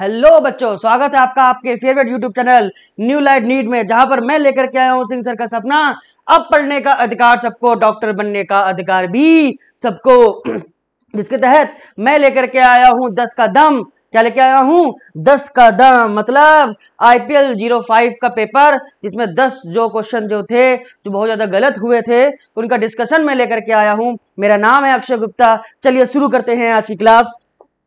Hello बच्चों स्वागत है आपका आपके favourite YouTube channel new light need में जहां पर मैं लेकर के आया हूँ सिंह सर का सपना अब पढ़ने का अधिकार सबको डॉक्टर बनने का अधिकार भी सबको जिसके तहत मैं लेकर के आया हूँ दस का दम क्या लेके आया हूँ दस का दम मतलब आईपीएल जीरो फाइव का पेपर जिसमें दस जो क्वेश्चन जो थे जो बहुत ज्यादा गलत हुए थे उनका डिस्कशन मैं लेकर के आया हूँ मेरा नाम है अक्षय गुप्ता चलिए शुरू करते हैं आज की क्लास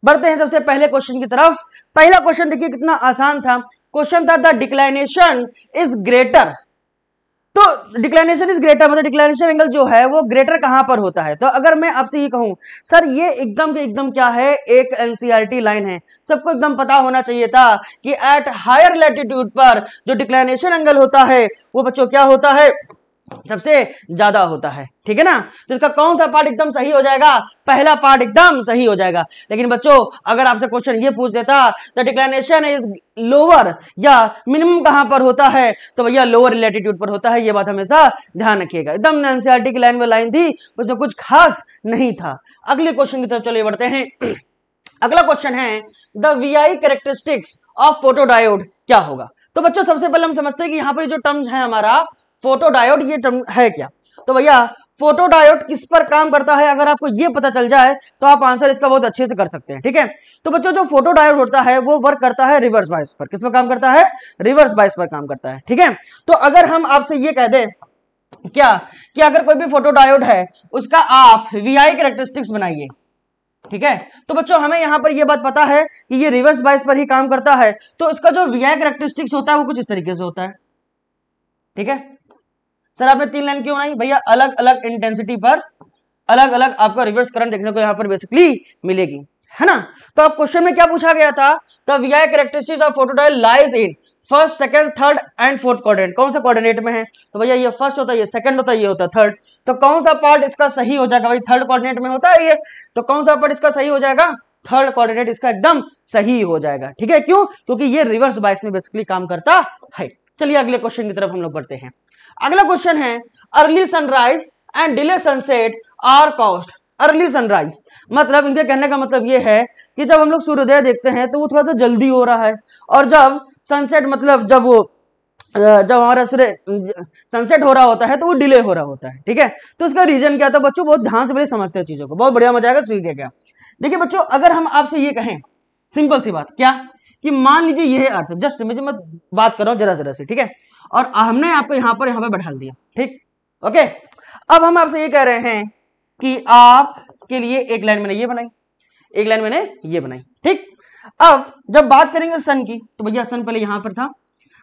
बढ़ते हैं सबसे पहले क्वेश्चन की तरफ पहला क्वेश्चन देखिए कितना आसान था क्वेश्चन था द डिक्लाइनेशन इज ग्रेटर तो डिक्लाइनेशन इज ग्रेटर मतलब डिक्लाइनेशन एंगल जो है वो ग्रेटर कहां पर होता है तो अगर मैं आपसे ये कहूं सर ये एकदम के एकदम क्या है एक एनसीईआरटी e लाइन है सबको एकदम पता होना चाहिए था कि एट हायर लेटिट्यूड पर जो डिक्लाइनेशन एंगल होता है वो बच्चों क्या होता है सबसे ज्यादा होता है ठीक है ना तो इसका कौन सा पार्ट एकदम सही हो जाएगा पहला पार्ट एकदम सही हो जाएगा लेकिन बच्चों अगर आपसे क्वेश्चन ये पूछ देता तो डिक्लाइनेशन इज लोअर या मिनिमम कहां पर होता है तो भैया लोअर लेटिट्यूड पर होता है ये बात हमेशा ध्यान रखिएगा एकदम एनसीआरटी की लाइन में लाइन थी उसमें कुछ खास नहीं था अगले क्वेश्चन की तरफ चले बढ़ते हैं अगला क्वेश्चन है the V I characteristics of photodiode क्या होगा तो बच्चों सबसे पहले हम समझते हैं कि यहाँ पर जो टर्म्स है हमारा फोटोडायोड ये टर्म है क्या तो भैया फोटोडायोड किस पर काम करता है अगर आपको ये पता चल जाए तो आप आंसर इसका बहुत अच्छे से कर सकते हैं ठीक है तो बच्चों जो फोटोडायोड होता है वो वर्क करता है रिवर्स बाइस पर किस पर काम करता है रिवर्स बाइस पर काम करता है ठीक है तो अगर हम आपसे ये कह दें क्या कि अगर कोई भी फोटोडायोड है उसका आप आई करेक्टरिस्टिक्स बनाइए ठीक है तो बच्चों हमें यहां पर यह बात पता है कि ये रिवर्स बाइस पर ही काम करता है तो इसका जो वीआई करेक्टरिस्टिक्स होता है वो कुछ इस तरीके से होता है ठीक है सर आपने तीन लाइन क्यों बनाई भैया अलग अलग इंटेंसिटी पर अलग अलग आपका रिवर्स करंट देखने को यहाँ पर बेसिकली मिलेगी है ना तो आप क्वेश्चन में क्या पूछा गया था V I characteristics of lies in first second third and fourth quadrant कौन से क्वाड्रेंट में है तो भैया ये फर्स्ट होता है ये सेकंड होता है ये होता है थर्ड तो कौन सा पार्ट इसका सही हो जाएगा भाई थर्ड क्वाड्रेंट में होता है ये तो कौन सा पार्ट इसका सही हो जाएगा थर्ड क्वाड्रेंट इसका एकदम सही हो जाएगा ठीक है क्यों क्योंकि ये रिवर्स बाइक्स में बेसिकली काम करता है चलिए अगले क्वेश्चन की तरफ हम लोग बढ़ते हैं अगला क्वेश्चन है early sunrise and delay sunset are caused early sunrise मतलब इनके कहने का मतलब ये है कि जब हम लोग सूर्योदय देखते हैं तो वो थोड़ा सा जल्दी हो रहा है और जब सनसेट मतलब जब वो जब हमारा सूर्य सनसेट हो रहा होता है तो वो डिले हो रहा होता है ठीक है तो उसका रीजन क्या था बच्चों बहुत ध्यान से बड़े समझते हैं चीज़ों को बहुत बढ़िया मजा आएगा के क्या देखिए बच्चों अगर हम आपसे ये कहें सिंपल सी बात क्या कि मान लीजिए यह अर्थ जस्ट मुझे मैं बात कर रहा हूँ जरा जरा से ठीक है और हमने आपको यहाँ पर यहां पर बैठा दिया ठीक ओके अब हम आपसे ये कह रहे हैं कि आपके लिए एक लाइन मैंने ये बनाई एक लाइन मैंने ये बनाई ठीक अब जब बात करेंगे सन की तो भैया सन पहले यहां पर था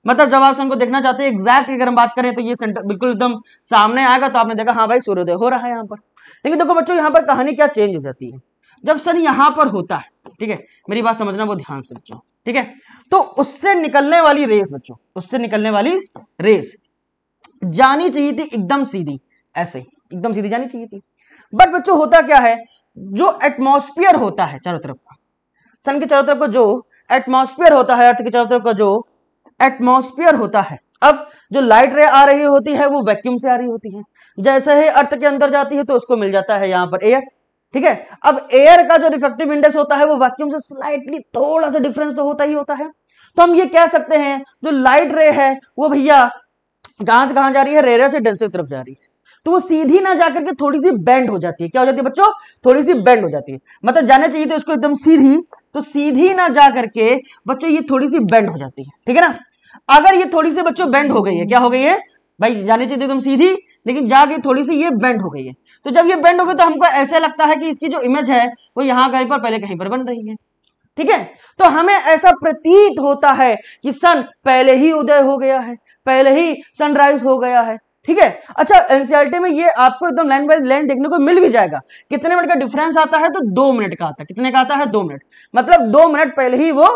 मतलब जब आप सन को देखना चाहते हैं एग्जैक्ट अगर हम बात करें तो ये सेंटर बिल्कुल एकदम सामने आएगा तो आपने देखा हाँ भाई सूर्योदय हो रहा है यहाँ पर लेकिन देखो बच्चों यहाँ पर कहानी क्या चेंज हो जाती है जब सन यहाँ पर होता है ठीक है मेरी बात समझना वो ध्यान से बच्चों ठीक है तो उससे निकलने वाली रेस बच्चों उससे निकलने वाली रेस जानी चाहिए थी एकदम सीधी ऐसे एकदम सीधी जानी चाहिए थी बट बच्चों होता क्या है जो एटमोस्फियर होता है चारों तरफ का सन के चारों तरफ का जो एटमोस्फियर होता है अर्थ के चारों तरफ का जो एटमोस्फियर होता है अब जो लाइट रे आ रही होती है वो वैक्यूम से आ रही होती है जैसे ही अर्थ के अंदर जाती है तो उसको मिल जाता है यहाँ पर एयर ठीक है अब एयर का जो रिफ्लेक्टिव इंडेक्स होता है वो वैक्यूम से स्लाइटली थोड़ा सा डिफरेंस तो होता ही होता है तो हम ये कह सकते हैं जो लाइट रे है वो भैया कहां से कहां जा रही है रेडियो से डेंसर की तरफ जा रही है तो वो सीधी ना जाकर के थोड़ी सी बेंड हो जाती है क्या हो जाती है बच्चों थोड़ी सी बेंड हो जाती है मतलब जाना चाहिए तो इसको एकदम सीधी तो सीधी ना जा करके बच्चों ये थोड़ी सी बेंड हो जाती है ठीक है ना अगर ये थोड़ी सी बच्चों बेंड हो गई है क्या हो गई है भाई जाने चाहिए एकदम सीधी लेकिन जाके थोड़ी सी ये बेंड हो गई है तो जब ये बेंड हो गई तो हमको ऐसा लगता है कि इसकी जो इमेज है वो यहाँ कहीं पर पहले कहीं पर बन रही है ठीक है तो हमें ऐसा प्रतीत होता है कि सन पहले ही उदय हो गया है पहले ही सनराइज हो गया है ठीक है अच्छा एनसीआरटी में ये आपको एकदम लाइन बाई लाइन देखने को मिल भी जाएगा कितने मिनट का डिफरेंस आता है तो दो मिनट का आता है कितने का आता है दो मिनट मतलब दो मिनट पहले ही वो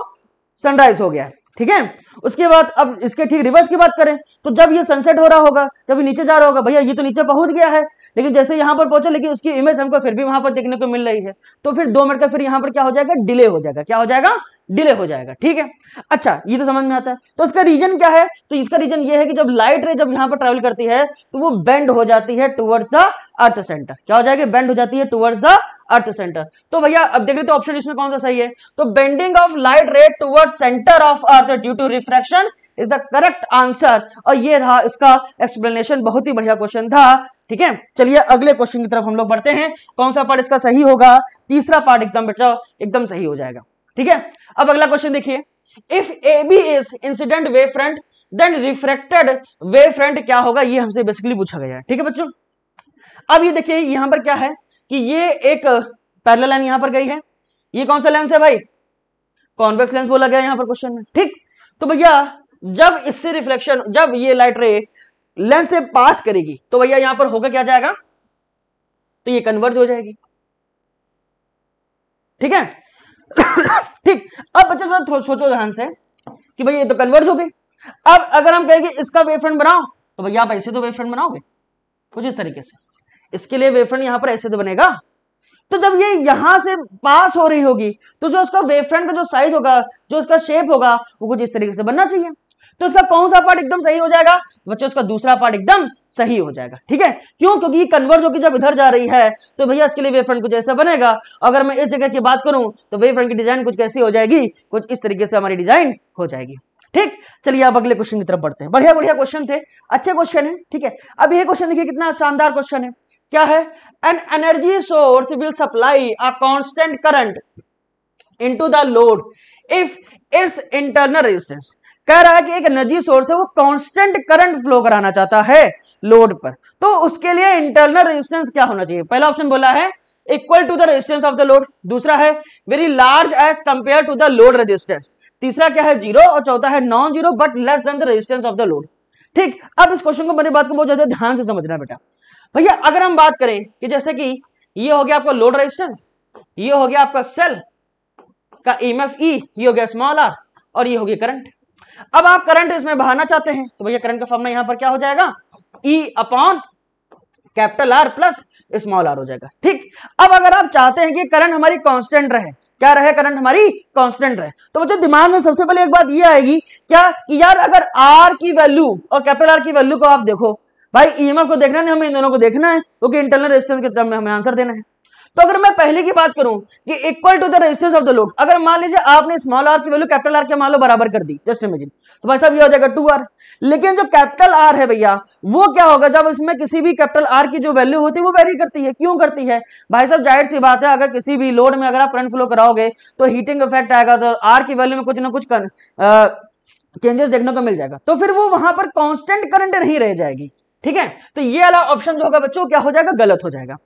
सनराइज हो गया है ठीक है उसके बाद अब इसके ठीक रिवर्स की बात करें तो जब ये सनसेट हो रहा होगा जब ये नीचे जा रहा होगा भैया ये तो नीचे पहुंच गया है लेकिन जैसे यहां पर पहुंचे लेकिन उसकी इमेज हमको फिर भी वहां पर देखने को मिल रही है तो फिर दो मिनट का फिर यहां पर क्या हो जाएगा डिले हो जाएगा क्या हो जाएगा डिले हो जाएगा ठीक है अच्छा ये तो समझ में आता है तो इसका रीजन क्या है तो इसका रीजन ये है कि जब लाइट रे जब यहाँ पर ट्रेवल करती है तो वो बेंड हो जाती है टुवर्ड्स द अर्थ सेंटर क्या हो जाएगा बेंड हो जाती है टूवर्ड्स द अर्थ सेंटर तो भैया अब देख लेते तो ऑप्शन इसमें कौन सा सही है तो bending of light ray towards centre of earth due to refraction is the correct answer और ये रहा इसका एक्सप्लेनेशन बहुत ही बढ़िया क्वेश्चन था ठीक है चलिए अगले क्वेश्चन की तरफ हम लोग बढ़ते हैं कौन सा पार्ट इसका सही होगा तीसरा पार्ट एकदम बेटा एकदम सही हो जाएगा ठीक है अब अगला क्वेश्चन देखिए if A B is incident wave front then refracted wave front क्या होगा ये हमसे बेसिकली पूछा गया है ठीक है बच्चों अब ये देखिए यहां पर क्या है कि ये एक पैरेलल लाइन यहां पर गई है ये कौन सा लेंस है भाई कॉन्वेक्स लेंस बोला गया यहां पर क्वेश्चन में ठीक तो भैया जब इससे रिफ्लेक्शन जब ये लाइट रे लेंस से पास करेगी तो भैया यहां पर होगा क्या जाएगा तो ये कन्वर्ज हो जाएगी ठीक है ठीक अब बच्चों थोड़ा थो, सोचो ध्यान से कि भैया ये तो कन्वर्ज हो गई अब अगर हम कहेंगे इसका वेफ्रंट बनाओ तो भैया आप ऐसे तो वेफ्रंट बनाओगे कुछ इस तरीके से इसके लिए वेफ्रंट यहां पर ऐसे तो बनेगा तो जब ये यहां से पास हो रही होगी तो जो उसका वेफ्रंट का जो साइज होगा जो उसका शेप होगा वो कुछ इस तरीके से बनना चाहिए तो इसका कौन सा पार्ट एकदम सही हो जाएगा बच्चों इसका दूसरा पार्ट एकदम सही हो जाएगा ठीक है क्यों क्योंकि ये कन्वर्ज होकर जब इधर जा रही है तो भैया इसके लिए वे फ्रंट कुछ ऐसा बनेगा अगर मैं इस जगह की बात करूं तो वे फ्रंट की डिजाइन कुछ कैसी हो जाएगी कुछ इस तरीके से हमारी डिजाइन हो जाएगी ठीक चलिए आप अगले क्वेश्चन की तरफ बढ़ते हैं बढ़िया बढ़िया क्वेश्चन थे अच्छे क्वेश्चन है ठीक है अब ये क्वेश्चन देखिए कितना शानदार क्वेश्चन है क्या है an energy source will supply a constant current into the load if its internal resistance कह रहा है कि एक एनर्जी सोर्स है वो कांस्टेंट करंट फ्लो कराना चाहता है लोड पर तो उसके लिए इंटरनल रेजिस्टेंस क्या होना चाहिए पहला ऑप्शन बोला है equal to the resistance of the load दूसरा है very large as compare to the load resistance तीसरा क्या है जीरो और चौथा है non zero but less than the resistance of the load ठीक अब इस क्वेश्चन को मेरी बात को बहुत ज्यादा ध्यान से समझना बेटा भैया अगर हम बात करें कि जैसे कि ये हो गया आपका लोड रेजिस्टेंस ये हो गया आपका सेल का ई एम ई ये हो गया स्मॉल आर और ये हो गया करंट अब आप करंट इसमें बहाना चाहते हैं तो भैया करंट का फॉर्मला यहां पर क्या हो जाएगा E upon capital R plus small R हो जाएगा ठीक अब अगर आप चाहते हैं कि करंट हमारी कॉन्स्टेंट रहे क्या रहे करंट हमारी कांस्टेंट रहे तो मुझे दिमाग में सबसे पहले एक बात ये आएगी क्या कि यार अगर आर की वैल्यू और कैपिटल आर की वैल्यू को आप देखो भाई ईएमएफ e को देखना नहीं हमें इन दोनों को देखना है क्योंकि इंटरनल रेजिस्टेंस के टर्म में हमें आंसर देना है तो अगर मैं पहले की बात करूं कि equal to the resistance of the load अगर मान लीजिए आपने स्मॉल आर की वैल्यू कैपिटल आर के मान लो बराबर कर दी जस्ट इमेजिन तो भाई साहब ये हो जाएगा टू आर लेकिन जो कैपिटल आर है भैया वो क्या होगा जब इसमें किसी भी कैपिटल आर की जो वैल्यू होती है वो वेरी करती है क्यों करती है भाई साहब जाहिर सी बात है अगर किसी भी लोड में अगर आप करंट फ्लो कराओगे तो हीटिंग इफेक्ट आएगा तो आर की वैल्यू में कुछ ना कुछ कर, चेंजेस देखने को मिल जाएगा तो फिर वो वहां पर कॉन्स्टेंट करंट नहीं रह जाएगी ठीक है तो ये वाला ऑप्शन जो होगा बच्चों क्या हो जाएगा गलत हो जाएगा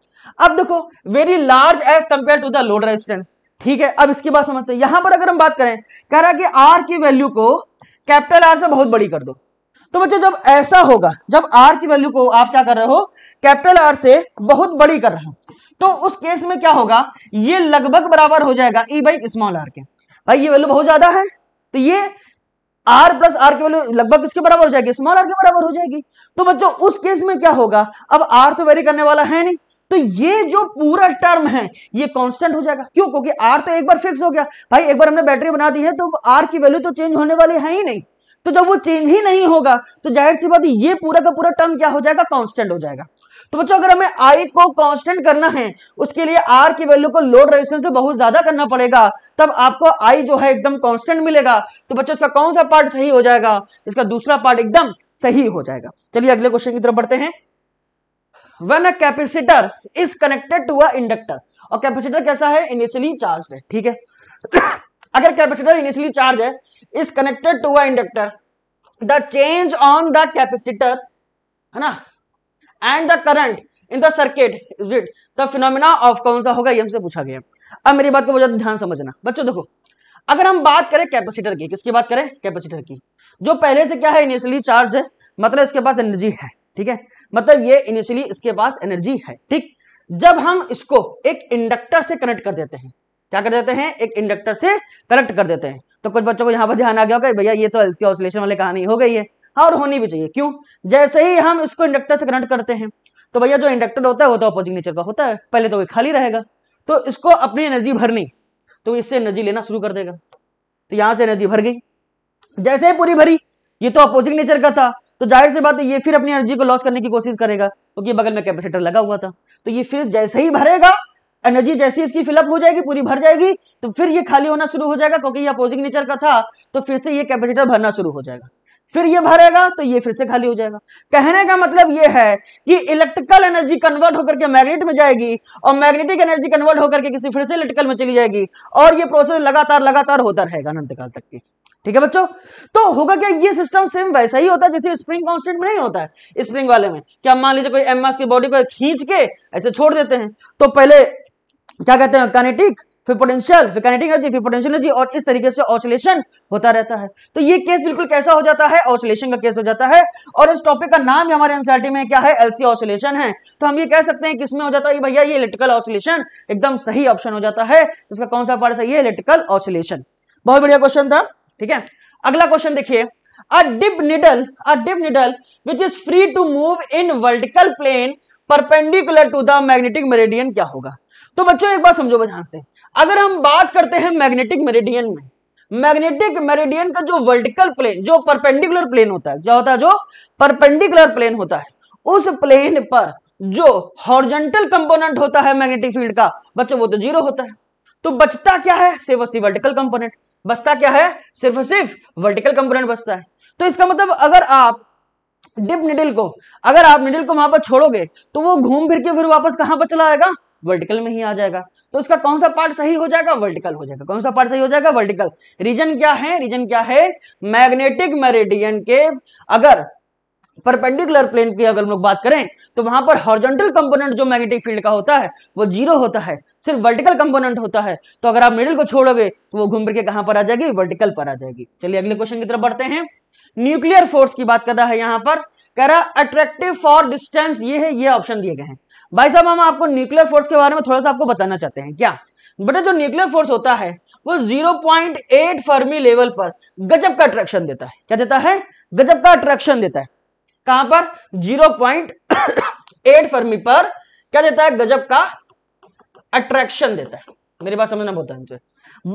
अब देखो very large as compare to the load resistance ठीक है अब इसके बाद समझते हैं यहां पर अगर हम बात करें कह रहा कि आर की वैल्यू को कैपिटल आर से बहुत बड़ी कर दो तो बच्चों जब ऐसा होगा जब आर की वैल्यू को आप क्या कर रहे हो कैपिटल आर से बहुत बड़ी कर रहे हो तो उस केस में क्या होगा ये लगभग बराबर हो जाएगा ई बाई स्मॉल आर के भाई ये वैल्यू बहुत ज्यादा है तो ये आर प्लस आर की वैल्यू लगभग इसके बराबर हो जाएगी स्मॉल आर के बराबर हो जाएगी तो बच्चों उस केस में क्या होगा अब आर तो वेरी करने वाला है नहीं तो ये जो पूरा टर्म है ये कांस्टेंट हो जाएगा क्यों क्योंकि आर तो एक बार फिक्स हो गया भाई एक बार हमने बैटरी बना दी है तो आर की वैल्यू तो चेंज होने वाली है ही नहीं तो जब वो चेंज ही नहीं होगा तो जाहिर सी बात ये पूरा का पूरा टर्म क्या हो जाएगा कांस्टेंट हो जाएगा तो बच्चों अगर हमें आई को कांस्टेंट करना है उसके लिए आर की वैल्यू को लोड रेजिस्टेंस से बहुत ज्यादा करना पड़ेगा तब आपको आई जो है एकदम कांस्टेंट मिलेगा तो बच्चों इसका कौन सा पार्ट सही हो जाएगा इसका दूसरा पार्ट एकदम सही हो जाएगा चलिए अगले क्वेश्चन की तरफ बढ़ते हैं when a capacitor is connected to a inductor और कैपेसिटर कैसा है इनिशियली चार्ज है ठीक है अगर कैपेसिटर इनिशियली चार्ज है is connected to a inductor the change on the capacitor है ना and the current in the circuit is it the phenomena of कौन सा होगा ये हमसे पूछा गया अब मेरी बात को बहुत ध्यान समझना बच्चों देखो अगर हम बात करें कैपेसिटर की किसकी बात करें कैपेसिटर की जो पहले से क्या है इनिशियली चार्ज है मतलब इसके पास एनर्जी है ठीक है मतलब ये इनिशियली इसके पास एनर्जी है ठीक जब हम इसको एक इंडक्टर से कनेक्ट कर देते हैं क्या कर देते हैं एक इंडक्टर से कनेक्ट कर देते हैं तो कुछ बच्चों को यहां पर ध्यान आ गया होगा भैया ये तो एलसी ऑसोलेशन वाली कहानी हो गई है हाँ, और होनी भी चाहिए क्यों जैसे ही हम इसको इंडक्टर से कनेक्ट करते हैं तो भैया जो इंडक्टर होता है वो तो अपोजिंग नेचर का होता है पहले तो खाली रहेगा तो इसको अपनी एनर्जी भरनी तो इससे एनर्जी लेना शुरू कर देगा तो यहां से एनर्जी भर गई जैसे ही पूरी भरी ये तो अपोजिंग नेचर का था तो जाहिर सी बात है ये फिर अपनी एनर्जी को लॉस करने की कोशिश करेगा क्योंकि तो बगल में कैपेसिटर लगा हुआ था तो ये फिर जैसे ही भरेगा एनर्जी जैसे ही इसकी फिलअप हो जाएगी पूरी भर जाएगी तो फिर ये खाली होना शुरू हो जाएगा क्योंकि ये अपोजिंग नेचर का था तो फिर से ये कैपेसिटर भरना शुरू हो जाएगा फिर ये भरेगा तो ये फिर से खाली हो जाएगा कहने का मतलब ये है कि इलेक्ट्रिकल एनर्जी कन्वर्ट होकर के मैग्नेट में जाएगी और मैग्नेटिक एनर्जी कन्वर्ट होकर के किसी फिर से इलेक्ट्रिकल में चली जाएगी और ये प्रोसेस लगातार लगातार होता रहेगा अनंत काल तक की ठीक है बच्चों तो होगा क्या ये सिस्टम सेम वैसा ही होता है जैसे स्प्रिंग कांस्टेंट में नहीं होता है स्प्रिंग वाले में क्या मान लीजिए कोई एम की बॉडी को खींच के ऐसे छोड़ देते हैं तो पहले क्या कहते हैं कनेटिक फिर पोटेंशियल फिर कनेटिक एनर्जी फिर पोटेंशियल एनर्जी और इस तरीके से ऑसिलेशन होता रहता है तो ये केस बिल्कुल कैसा हो जाता है ऑसिलेशन का केस हो जाता है और इस टॉपिक का नाम ही हमारे एनसीआरटी में क्या है एलसी ऑसिलेशन है तो हम ये कह सकते हैं किसमें हो जाता है भैया ये इलेक्ट्रिकल ऑसिलेशन एकदम सही ऑप्शन हो जाता है इसका कौन सा पार्ट सही है इलेक्ट्रिकल ऑसिलेशन बहुत बढ़िया क्वेश्चन था ठीक है अगला क्वेश्चन देखिए a dip needle a dip needle which is free to move in vertical plane perpendicular to the magnetic meridian क्या होगा तो बच्चों एक बार समझो ध्यान से अगर हम बात करते हैं मैग्नेटिक मेरेडियन में मैग्नेटिक मेरेडियन का जो वर्टिकल प्लेन जो परपेंडिकुलर प्लेन होता है क्या होता है जो परपेंडिकुलर प्लेन होता है उस प्लेन पर जो हॉर्जेंटल कंपोनेंट होता है मैग्नेटिक फील्ड का बच्चों वो तो जीरो होता है तो बचता क्या है सेवसी वर्टिकल कंपोनेंट बचता क्या है सिर्फ और सिर्फ वर्टिकल कंपोनेंट बचता है तो इसका मतलब अगर आप डिप निडिल को अगर आप निडिल को वहां पर छोड़ोगे तो वो घूम फिर के फिर वापस कहां पर चला आएगा वर्टिकल में ही आ जाएगा तो इसका कौन सा पार्ट सही हो जाएगा वर्टिकल हो जाएगा कौन सा पार्ट सही हो जाएगा वर्टिकल रीजन क्या है रीजन क्या है मैग्नेटिक मेरिडियन के अगर परपेंडिकुलर प्लेन की अगर हम लोग बात करें तो वहां पर हॉर्जेंटल कंपोनेंट जो मैग्नेटिक फील्ड का होता है वो जीरो होता है सिर्फ वर्टिकल कंपोनेंट होता है तो अगर आप मिडिल को छोड़ोगे तो वो घूम के कहां पर आ जाएगी वर्टिकल पर आ जाएगी चलिए अगले क्वेश्चन की तरफ बढ़ते हैं न्यूक्लियर फोर्स की बात कर रहा है यहां पर कह रहा अट्रैक्टिव फॉर डिस्टेंस ये है ये ऑप्शन दिए गए हैं भाई साहब हम आपको न्यूक्लियर फोर्स के बारे में थोड़ा सा आपको बताना चाहते हैं क्या बेटा जो न्यूक्लियर फोर्स होता है वो 0.8 फर्मी लेवल पर गजब का अट्रैक्शन देता है क्या देता है गजब का अट्रैक्शन देता है कहां पर 0.8 फर्मी पर क्या देता है गजब का अट्रैक्शन देता है मेरी बात समझना बहुत है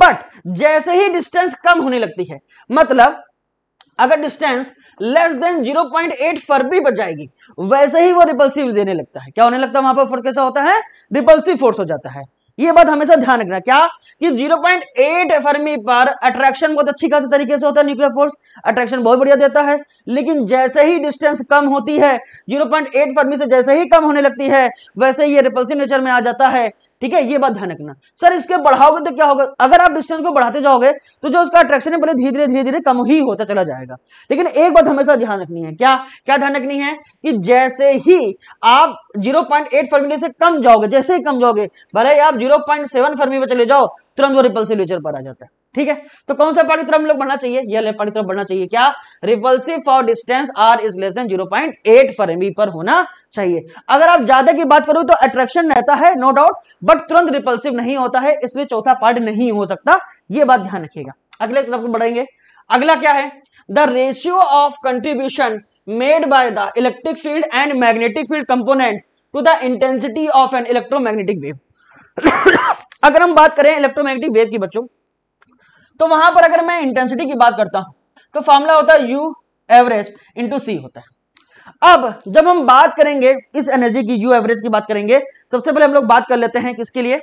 बट जैसे ही डिस्टेंस कम होने लगती है मतलब अगर डिस्टेंस लेस देन 0.8 फर्मी बच जाएगी वैसे ही वो रिपल्सिव देने लगता है क्या होने लगता है वहां पर फोर्स कैसा होता है रिपल्सिव फोर्स हो जाता है ये बात हमेशा ध्यान रखना क्या कि 0.8 फर्मी पर अट्रैक्शन बहुत अच्छी खासी तरीके से होता है न्यूक्लियर फोर्स अट्रैक्शन बहुत बढ़िया देता है लेकिन जैसे ही डिस्टेंस कम होती है 0.8 फर्मी से जैसे ही कम होने लगती है वैसे ही ये रिपल्सिव नेचर में आ जाता है ठीक है ये बात ध्यान रखना सर इसके बढ़ाओगे तो क्या होगा अगर आप डिस्टेंस को बढ़ाते जाओगे तो जो उसका अट्रैक्शन है पहले धीरे धीरे धीरे धीरे कम ही होता चला जाएगा लेकिन एक बात हमेशा ध्यान रखनी है क्या क्या ध्यान रखनी है कि जैसे ही आप जीरो फर्मी से कम जाओगे जैसे ही कम जाओगे भले आप जीरो पॉइंट सेवन फर्मी पर चले जाओ तुरंत वो रिपल्सिव नेचर पर आ जाता है ठीक है तो कौन सा पाठ्यक्रम हम लोग बढ़ना चाहिए यह ले पाठ्यक्रम बढ़ना चाहिए क्या repulsive for distance R is less than four fermi पर होना चाहिए अगर आप ज्यादा की बात करो तो अट्रैक्शन रहता है नो डाउट बट तुरंत रिपल्सिव नहीं होता है इसलिए चौथा पार्ट नहीं हो सकता यह बात ध्यान रखिएगा अगले तरफ बढ़ेंगे अगला क्या है the ratio of contribution made by the electric field and magnetic field component to the intensity of an electromagnetic wave अगर हम बात करें इलेक्ट्रोमैग्नेटिक वेव की बच्चों तो वहां पर अगर मैं इंटेंसिटी की बात करता हूं तो फॉर्मूला होता है यू एवरेज इंटू सी होता है अब जब हम बात करेंगे इस एनर्जी की यू एवरेज की बात करेंगे सबसे पहले हम लोग बात कर लेते हैं किसके लिए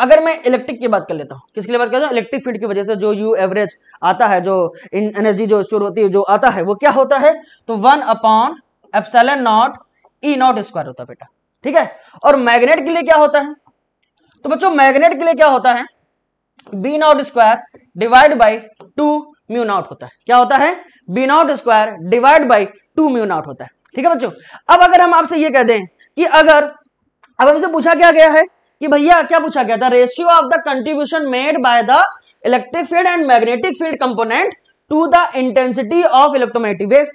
अगर मैं इलेक्ट्रिक की बात कर लेता हूं किसके लिए बात करता हूं इलेक्ट्रिक फील्ड की वजह से जो यू एवरेज आता है जो एनर्जी जो स्टोर होती है जो आता है वो क्या होता है तो one upon epsilon naught E naught square होता है बेटा ठीक है और मैग्नेट के लिए क्या होता है तो बच्चों मैग्नेट के लिए क्या होता है B naught square divide by two mu naught होता है क्या होता है B naught square divide by two mu naught होता है ठीक है बच्चों अब अगर हम आपसे ये कह दें कि अगर अब हमसे पूछा क्या गया है कि भैया क्या पूछा गया था ratio of the contribution made by the electric field and magnetic field component to the intensity of electromagnetic wave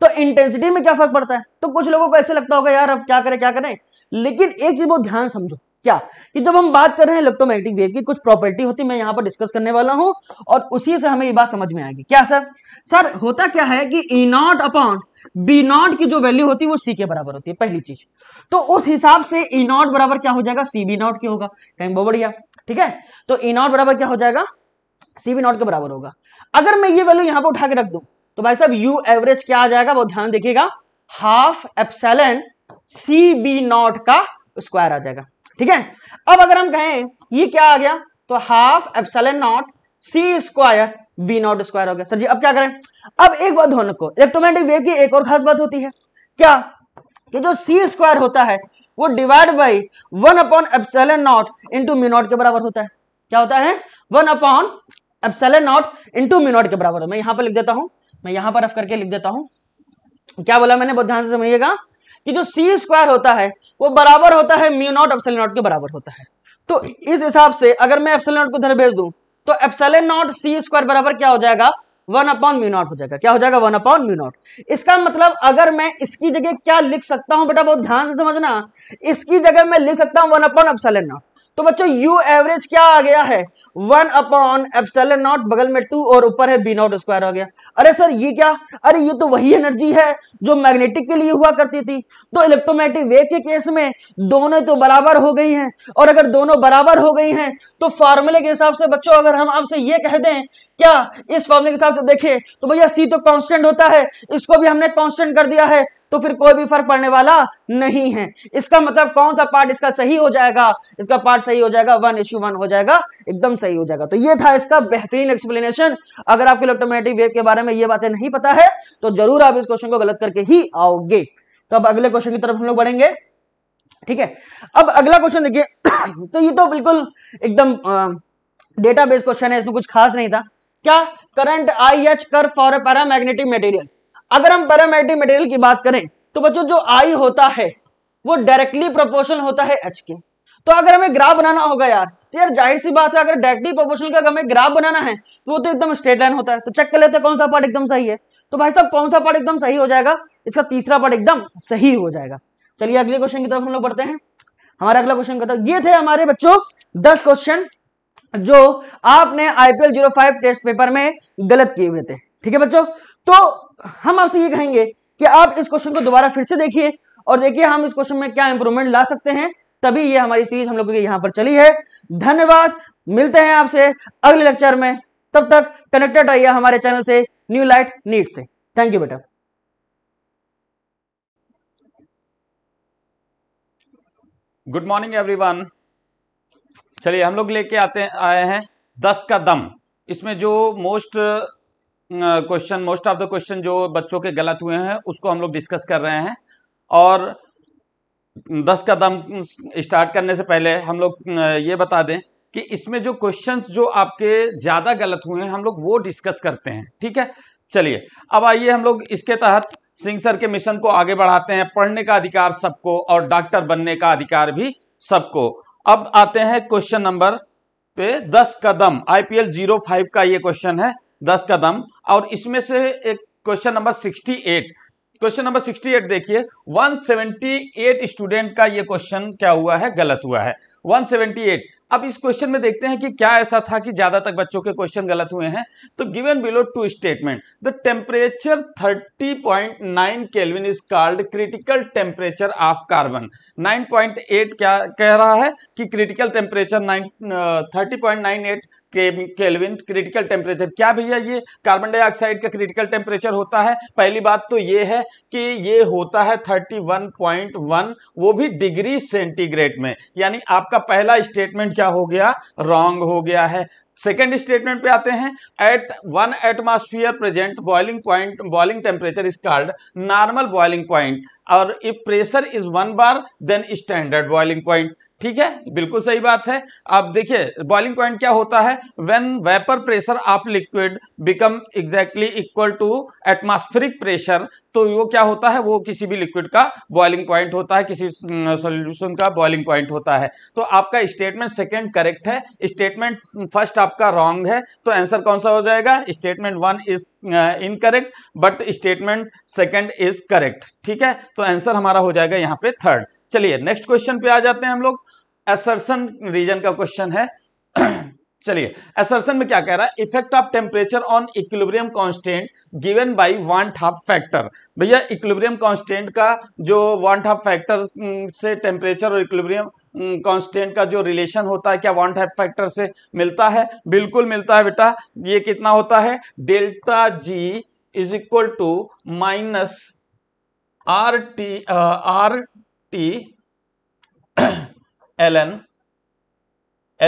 तो इंटेंसिटी में क्या फर्क पड़ता है तो कुछ लोगों को ऐसे लगता होगा यार अब क्या करें क्या करें लेकिन एक चीज बहुत ध्यान समझो क्या कि जब हम बात कर रहे हैं इलेक्ट्रोमैग्नेटिक वेव की कुछ प्रॉपर्टी होती मैं यहां पर डिस्कस करने वाला हूं और उसी से हमें ये बात समझ में आएगी क्या सर सर होता क्या है कि E naught upon B naught की जो वैल्यू होती है वो सी के बराबर होती है पहली चीज तो उस हिसाब से ई e नॉट बराबर क्या हो जाएगा सी बी नॉट की होगा कहीं बहुत बढ़िया ठीक है तो ई e नॉट बराबर क्या हो जाएगा सी बी नॉट के बराबर होगा अगर मैं ये वैल्यू यहां पर उठा के रख दू तो भाई साहब यू एवरेज क्या आ जाएगा वो ध्यान देखिएगा half epsilon C B naught का स्क्वायर आ जाएगा ठीक है अब अगर हम कहें ये क्या आ गया तो half epsilon naught C square B naught square हो गया सर जी अब क्या करें अब एक बात होने को इलेक्ट्रोमैटिक वेव की एक और खास बात होती है क्या कि जो सी स्क्वायर होता है वो divide by one upon epsilon naught into mu naught के बराबर होता है क्या होता है one upon epsilon naught into mu naught के बराबर मैं यहां पर लिख देता हूं मैं यहां पर रफ करके लिख देता हूं क्या बोला मैंने बहुत ध्यान से समझिएगा कि जो सी स्क्वायर होता है वो बराबर होता है म्यू नॉट एप्सल नॉट के बराबर होता है तो इस हिसाब से अगर मैं एप्सल नॉट को उधर भेज दूं तो एप्सल नॉट सी स्क्वायर बराबर क्या हो जाएगा वन अपॉन म्यू नॉट हो जाएगा क्या हो जाएगा वन अपॉन म्यू नॉट इसका मतलब अगर मैं इसकी जगह क्या लिख सकता हूं बेटा बहुत ध्यान से समझना इसकी जगह मैं लिख सकता हूं वन अपॉन एप्सल नॉट तो बच्चों यू एवरेज क्या आ गया है वन अपॉन एप्सल नॉट बगल में टू और ऊपर है बी नॉट स्क्वायर हो गया अरे सर ये क्या अरे ये तो वही एनर्जी है जो मैग्नेटिक के लिए हुआ करती थी तो इलेक्ट्रोमैग्नेटिक वेव के केस में दोनों तो बराबर हो गई हैं और अगर दोनों बराबर हो गई हैं तो फार्मूले के हिसाब से बच्चों अगर हम आपसे ये कह दें क्या इस फॉर्मूले के हिसाब से देखिए तो भैया सी तो कांस्टेंट होता है इसको भी हमने कांस्टेंट कर दिया है तो फिर कोई भी फर्क पड़ने वाला नहीं है इसका मतलब कौन सा पार्ट इसका सही हो जाएगा इसका पार्ट सही हो जाएगा वन इशू वन हो जाएगा एकदम सही हो जाएगा तो ये था इसका बेहतरीन एक्सप्लेनेशन अगर आपको इलेक्ट्रोमैग्नेटिक वेव के बारे में ये बातें नहीं पता है तो जरूर आप इस क्वेश्चन को गलत करके ही आओगे तो अब अगले क्वेश्चन की तरफ हम लोग बढ़ेंगे ठीक है अब अगला क्वेश्चन देखिए तो ये तो बिल्कुल एकदम डेटा बेस्ड क्वेश्चन है इसमें कुछ खास नहीं था क्या करंट आई एच कर फॉर ए पैरामैग्नेटिक मटेरियल अगर हम पैरामैग्नेटिक मटेरियल की बात करें तो बच्चों जो आई होता है वो डायरेक्टली प्रोपोर्शनल होता है एच के तो अगर हमें ग्राफ बनाना होगा यार तो यार जाहिर सी बात है अगर डायरेक्टली प्रोपोर्शनल का हमें ग्राफ बनाना है तो वो तो एकदम स्ट्रेट लाइन होता है तो चेक कर लेते हैं कौन सा पार्ट एकदम सही है तो भाई साहब कौन सा पार्ट एकदम सही हो जाएगा इसका तीसरा पार्ट एकदम सही हो जाएगा चलिए अगले क्वेश्चन की तरफ हम लोग बढ़ते हैं हमारा अगला क्वेश्चन करता ये थे हमारे बच्चों दस क्वेश्चन जो आपने IPL zero five test paper में गलत किए हुए थे ठीक है बच्चों तो हम आपसे ये कहेंगे कि आप इस क्वेश्चन को दोबारा फिर से देखिए और देखिए हम इस क्वेश्चन में क्या इंप्रूवमेंट ला सकते हैं तभी ये हमारी सीरीज हम लोगों की यहां पर चली है धन्यवाद मिलते हैं आपसे अगले लेक्चर में तब तक कनेक्टेड रहिए हमारे चैनल से न्यू लाइट नीट से थैंक यू बेटा गुड मॉर्निंग एवरीवन चलिए हम लोग लेके आते आए हैं दस का दम इसमें जो most question most of the question जो बच्चों के गलत हुए हैं उसको हम लोग डिस्कस कर रहे हैं और दस का दम स्टार्ट करने से पहले हम लोग ये बता दें कि इसमें जो क्वेश्चंस जो आपके ज़्यादा गलत हुए हैं हम लोग वो डिस्कस करते हैं ठीक है चलिए अब आइए हम लोग इसके तहत सिंह सर के मिशन को आगे बढ़ाते हैं पढ़ने का अधिकार सबको और डॉक्टर बनने का अधिकार भी सबको अब आते हैं क्वेश्चन नंबर पे दस कदम आईपीएल जीरो फाइव का ये क्वेश्चन है दस कदम और इसमें से एक question number sixty eight question number 68 देखिए 178 स्टूडेंट का ये क्वेश्चन क्या हुआ है गलत हुआ है 178 अब इस क्वेश्चन में देखते हैं कि क्या ऐसा था कि ज्यादातर बच्चों के क्वेश्चन गलत हुए हैं तो given below two statement the temperature 30.9 point kelvin is called critical temperature of carbon 9.8 क्या कह रहा है कि critical temperature 9 30.98 kelvin critical temperature क्या भैया ये कार्बन डाइऑक्साइड का क्रिटिकल टेम्परेचर होता है पहली बात तो ये है कि ये होता है 31.1 वो भी डिग्री सेंटीग्रेड में यानी आपका पहला स्टेटमेंट क्या हो गया रॉन्ग हो गया है सेकेंड स्टेटमेंट पे आते हैं at one atmosphere present boiling point boiling temperature is called normal boiling point और if pressure is one bar then standard boiling point ठीक है बिल्कुल सही बात है अब देखिए बॉइलिंग पॉइंट क्या होता है when vapour pressure of liquid become exactly equal to atmospheric pressure तो वो क्या होता है वो किसी भी लिक्विड का बॉइलिंग पॉइंट होता है किसी सॉल्यूशन का बॉइलिंग पॉइंट होता है तो आपका स्टेटमेंट सेकंड करेक्ट है स्टेटमेंट फर्स्ट आपका रॉन्ग है तो आंसर कौन सा हो जाएगा statement one is incorrect but statement second is correct ठीक है तो आंसर हमारा हो जाएगा यहाँ पे थर्ड चलिए नेक्स्ट क्वेश्चन पे आ जाते हैं हम लोग एसरसन रीजन का क्वेश्चन है चलिए एसर्सन में क्या कह रहा है effect of temperature on equilibrium constant given by one half factor भैया इक्विलिब्रियम कांस्टेंट का जो वन हाफ फैक्टर से टेम्परेचर और इक्विलिब्रियम कांस्टेंट का जो रिलेशन होता है क्या वन हाफ फैक्टर से मिलता है बिल्कुल मिलता है बेटा ये कितना होता है delta G is equal to minus R T R T L N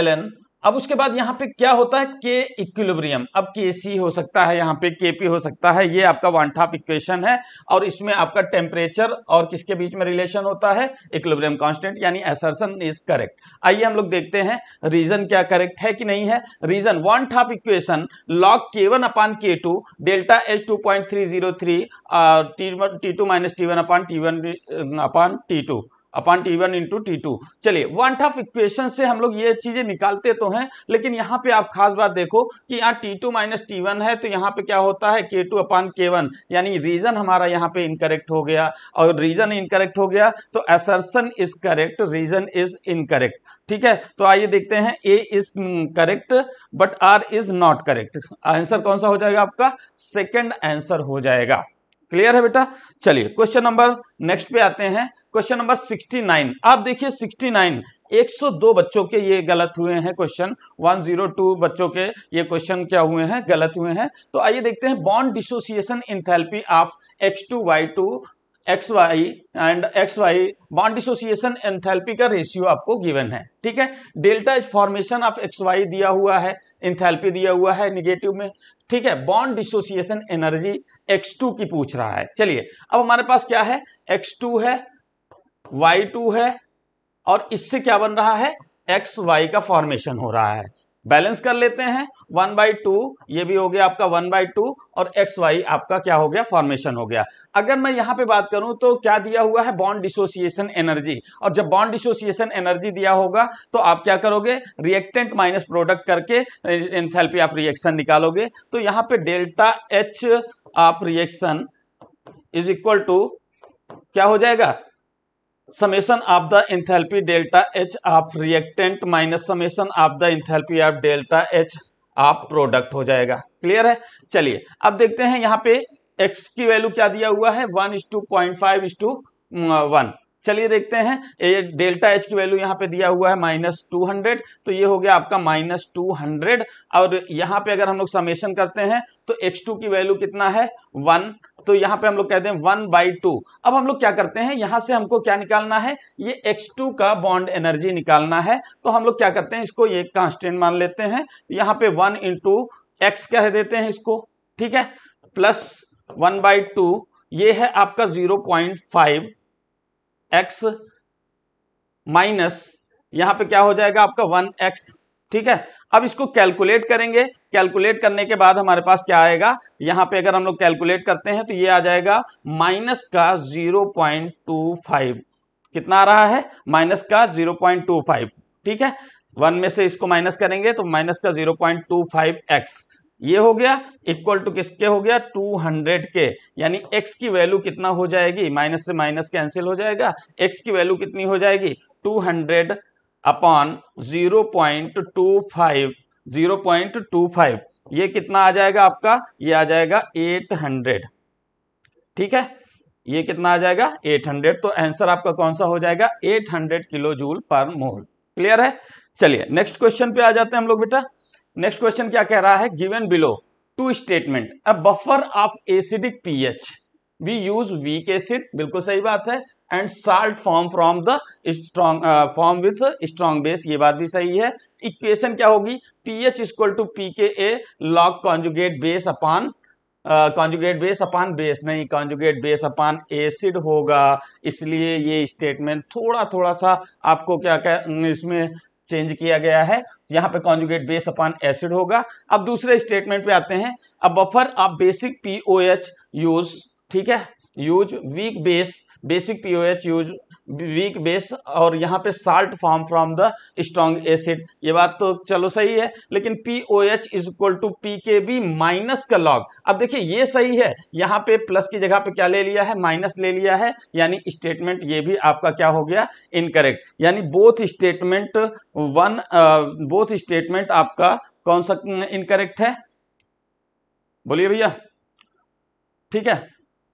L N अब उसके बाद यहाँ पे क्या होता है के इक्विलिब्रियम अब के सी हो सकता है यहाँ पे के पी हो सकता है ये आपका वन हाफ इक्वेशन है और इसमें आपका टेम्परेचर और किसके बीच में रिलेशन होता है इक्विलिब्रियम कांस्टेंट यानी एसरसन इज करेक्ट आइए हम लोग देखते हैं रीजन क्या करेक्ट है कि नहीं है region one Tafel equation log K one upon K two delta H two point three zero three T two minus T one upon T one upon T two upon T one into T two चलिए one Tafel equation से हम लोग ये चीजें निकालते तो हैं लेकिन यहाँ पे आप खास बात देखो कि यहाँ T two minus T one है तो यहाँ पे क्या होता है K two upon K one यानी रीजन हमारा यहाँ पे इनकरेक्ट हो गया और रीजन इनकरेक्ट हो गया तो assertion is correct reason is incorrect ठीक है तो आइए देखते हैं A is correct but R is not correct answer कौन सा हो जाएगा आपका सेकेंड आंसर हो जाएगा क्लियर है बेटा चलिए क्वेश्चन नंबर नेक्स्ट पे आते हैं क्वेश्चन नंबर 69 आप देखिए 69 102 बच्चों के ये गलत हुए हैं क्वेश्चन 102 बच्चों के ये क्वेश्चन क्या हुए हैं गलत हुए हैं तो आइए देखते हैं bond dissociation enthalpy of two X Y and X Y bond dissociation enthalpy का रेशियो आपको गिवन है ठीक है delta is formation of X Y दिया हुआ है इंथैल्पी दिया हुआ है निगेटिव में ठीक है बॉन्ड डिसोसिएशन एनर्जी x2 की पूछ रहा है चलिए अब हमारे पास क्या है x2 है y2 है और इससे क्या बन रहा है एक्स वाई का फॉर्मेशन हो रहा है बैलेंस कर लेते हैं वन बाई टू ये भी हो गया आपका वन बाई टू और एक्स वाई आपका क्या हो गया फॉर्मेशन हो गया अगर मैं यहां पे बात करूं तो क्या दिया हुआ है बॉन्ड डिसोसिएशन एनर्जी और जब बॉन्ड डिसोसिएशन एनर्जी दिया होगा तो आप क्या करोगे रिएक्टेंट माइनस प्रोडक्ट करके एंथैल्पी आप रिएक्शन निकालोगे तो यहां पर डेल्टा एच आप रिएक्शन इज इक्वल टू क्या हो जाएगा summation of the enthalpy delta H of reactant minus summation of the enthalpy of delta H of product हो जाएगा क्लियर है चलिए अब देखते हैं यहाँ पे एक्स की वैल्यू क्या दिया हुआ है one is two point five is two one चलिए देखते हैं ये डेल्टा एच की वैल्यू यहाँ पे दिया हुआ है माइनस टू हंड्रेड तो ये हो गया आपका माइनस टू हंड्रेड और यहाँ पे अगर हम लोग समेशन करते हैं तो एक्स टू की वैल्यू कितना है वन तो यहाँ पे हम लोग कहते हैं वन बाई टू अब हम लोग क्या करते हैं यहाँ से हमको क्या निकालना है ये एक्स टू का बॉन्ड एनर्जी निकालना है तो हम लोग क्या करते हैं इसको ये कांस्टेंट मान लेते हैं यहाँ पे वन इंटू एक्स कह देते हैं इसको ठीक है प्लस वन बाई टू ये है आपका zero point five X minus यहां पे क्या हो जाएगा आपका वन एक्स ठीक है अब इसको कैलकुलेट करेंगे कैलकुलेट करने के बाद हमारे पास क्या आएगा यहां पे अगर हम लोग कैलकुलेट करते हैं तो ये आ जाएगा माइनस का जीरो पॉइंट टू फाइव कितना आ रहा है माइनस का जीरो पॉइंट टू फाइव ठीक है वन में से इसको माइनस करेंगे तो माइनस का zero point two five X ये हो गया इक्वल टू किसके हो गया 200 के यानी x की वैल्यू कितना हो जाएगी माइनस से माइनस कैंसिल हो जाएगा x की वैल्यू कितनी हो जाएगी 200 अपॉन टू फाइव ये कितना आ जाएगा आपका ये आ जाएगा 800 ठीक है ये कितना आ जाएगा 800 तो आंसर आपका कौन सा हो जाएगा 800 किलो जूल पर मोल क्लियर है चलिए नेक्स्ट क्वेश्चन पे आ जाते हैं हम लोग बेटा नेक्स्ट क्वेश्चन क्या कह रहा है given below two statement a buffer of acidic pH we use weak acid बिल्कुल सही बात है and salt form from the strong form with strong base ये बात भी सही है इक्वेशन क्या होगी pH equal to P K A log conjugate base upon conjugate base upon base नहीं कॉन्जुगेट बेस अपॉन एसिड होगा इसलिए ये स्टेटमेंट थोड़ा थोड़ा सा आपको क्या क्या इसमें चेंज किया गया है तो यहाँ पे कॉन्जुगेट बेस अपॉन एसिड होगा अब दूसरे स्टेटमेंट पे आते हैं अब बफर आप बेसिक पीओएच यूज ठीक है use weak base basic pOH use weak base और यहाँ पे salt form from the strong acid ये बात तो चलो सही है लेकिन P O H is equal to P K B minus का लॉग अब देखिए ये सही है यहाँ पे प्लस की जगह पे क्या ले लिया है माइनस ले लिया है यानी स्टेटमेंट ये भी आपका क्या हो गया इनकरेक्ट यानी both statement one both statement आपका कौन सा इनकरेक्ट है बोलिए भैया ठीक है